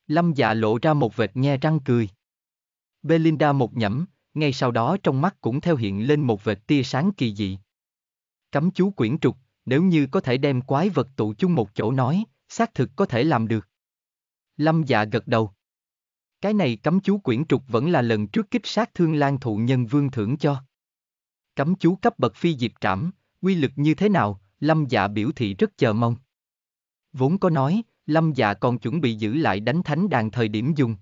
Lâm dạ lộ ra một vệt nhe răng cười. Belinda một nhẩm, ngay sau đó trong mắt cũng theo hiện lên một vệt tia sáng kỳ dị. Cấm chú quyển trục, nếu như có thể đem quái vật tụ chung một chỗ nói, xác thực có thể làm được. Lâm dạ gật đầu. Cái này cấm chú quyển trục vẫn là lần trước kích sát thương lan thụ nhân vương thưởng cho. Cấm chú cấp bậc phi diệp trảm, quy lực như thế nào, Lâm dạ biểu thị rất chờ mong. Vốn có nói, Lâm dạ còn chuẩn bị giữ lại đánh thánh đàn thời điểm dùng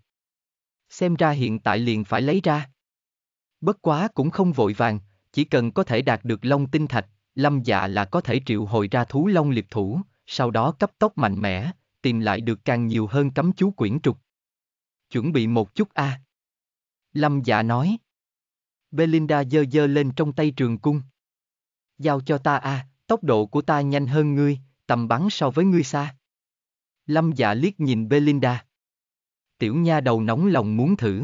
xem ra hiện tại liền phải lấy ra. Bất quá cũng không vội vàng, chỉ cần có thể đạt được long tinh thạch, lâm dạ là có thể triệu hồi ra thú long liệt thủ, sau đó cấp tốc mạnh mẽ, tìm lại được càng nhiều hơn cấm chú quyển trục. Chuẩn bị một chút a. À. Lâm dạ nói. Belinda dơ dơ lên trong tay trường cung. Giao cho ta a, à, tốc độ của ta nhanh hơn ngươi, tầm bắn so với ngươi xa. Lâm dạ liếc nhìn Belinda tiểu nha đầu nóng lòng muốn thử.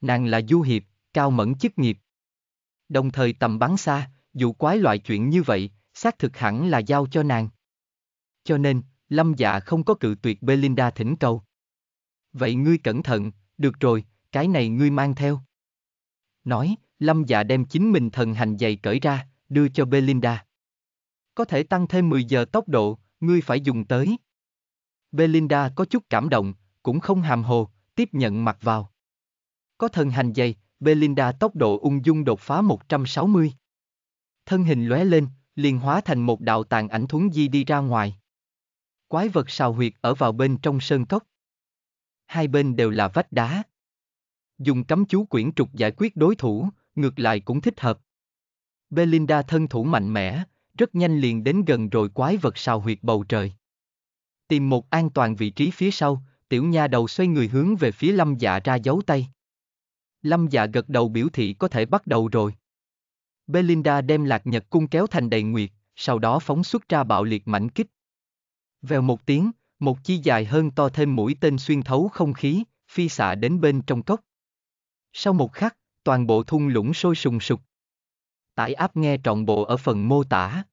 Nàng là du hiệp, cao mẫn chức nghiệp. Đồng thời tầm bắn xa, dù quái loại chuyện như vậy, xác thực hẳn là giao cho nàng. Cho nên, lâm dạ không có cự tuyệt Belinda thỉnh cầu. Vậy ngươi cẩn thận, được rồi, cái này ngươi mang theo. Nói, lâm dạ đem chính mình thần hành giày cởi ra, đưa cho Belinda. Có thể tăng thêm 10 giờ tốc độ, ngươi phải dùng tới. Belinda có chút cảm động, cũng không hàm hồ, tiếp nhận mặt vào. Có thân hành dày, Belinda tốc độ ung dung đột phá 160. Thân hình lóe lên, liền hóa thành một đạo tàn ảnh thuấn di đi ra ngoài. Quái vật sào huyệt ở vào bên trong sơn cốc. Hai bên đều là vách đá. Dùng cấm chú quyển trục giải quyết đối thủ, ngược lại cũng thích hợp. Belinda thân thủ mạnh mẽ, rất nhanh liền đến gần rồi quái vật sào huyệt bầu trời. Tìm một an toàn vị trí phía sau, Tiểu nha đầu xoay người hướng về phía lâm dạ ra dấu tay. Lâm dạ gật đầu biểu thị có thể bắt đầu rồi. Belinda đem lạc nhật cung kéo thành đầy nguyệt, sau đó phóng xuất ra bạo liệt mảnh kích. Vèo một tiếng, một chi dài hơn to thêm mũi tên xuyên thấu không khí, phi xạ đến bên trong cốc. Sau một khắc, toàn bộ thung lũng sôi sùng sục. Tải áp nghe trọn bộ ở phần mô tả.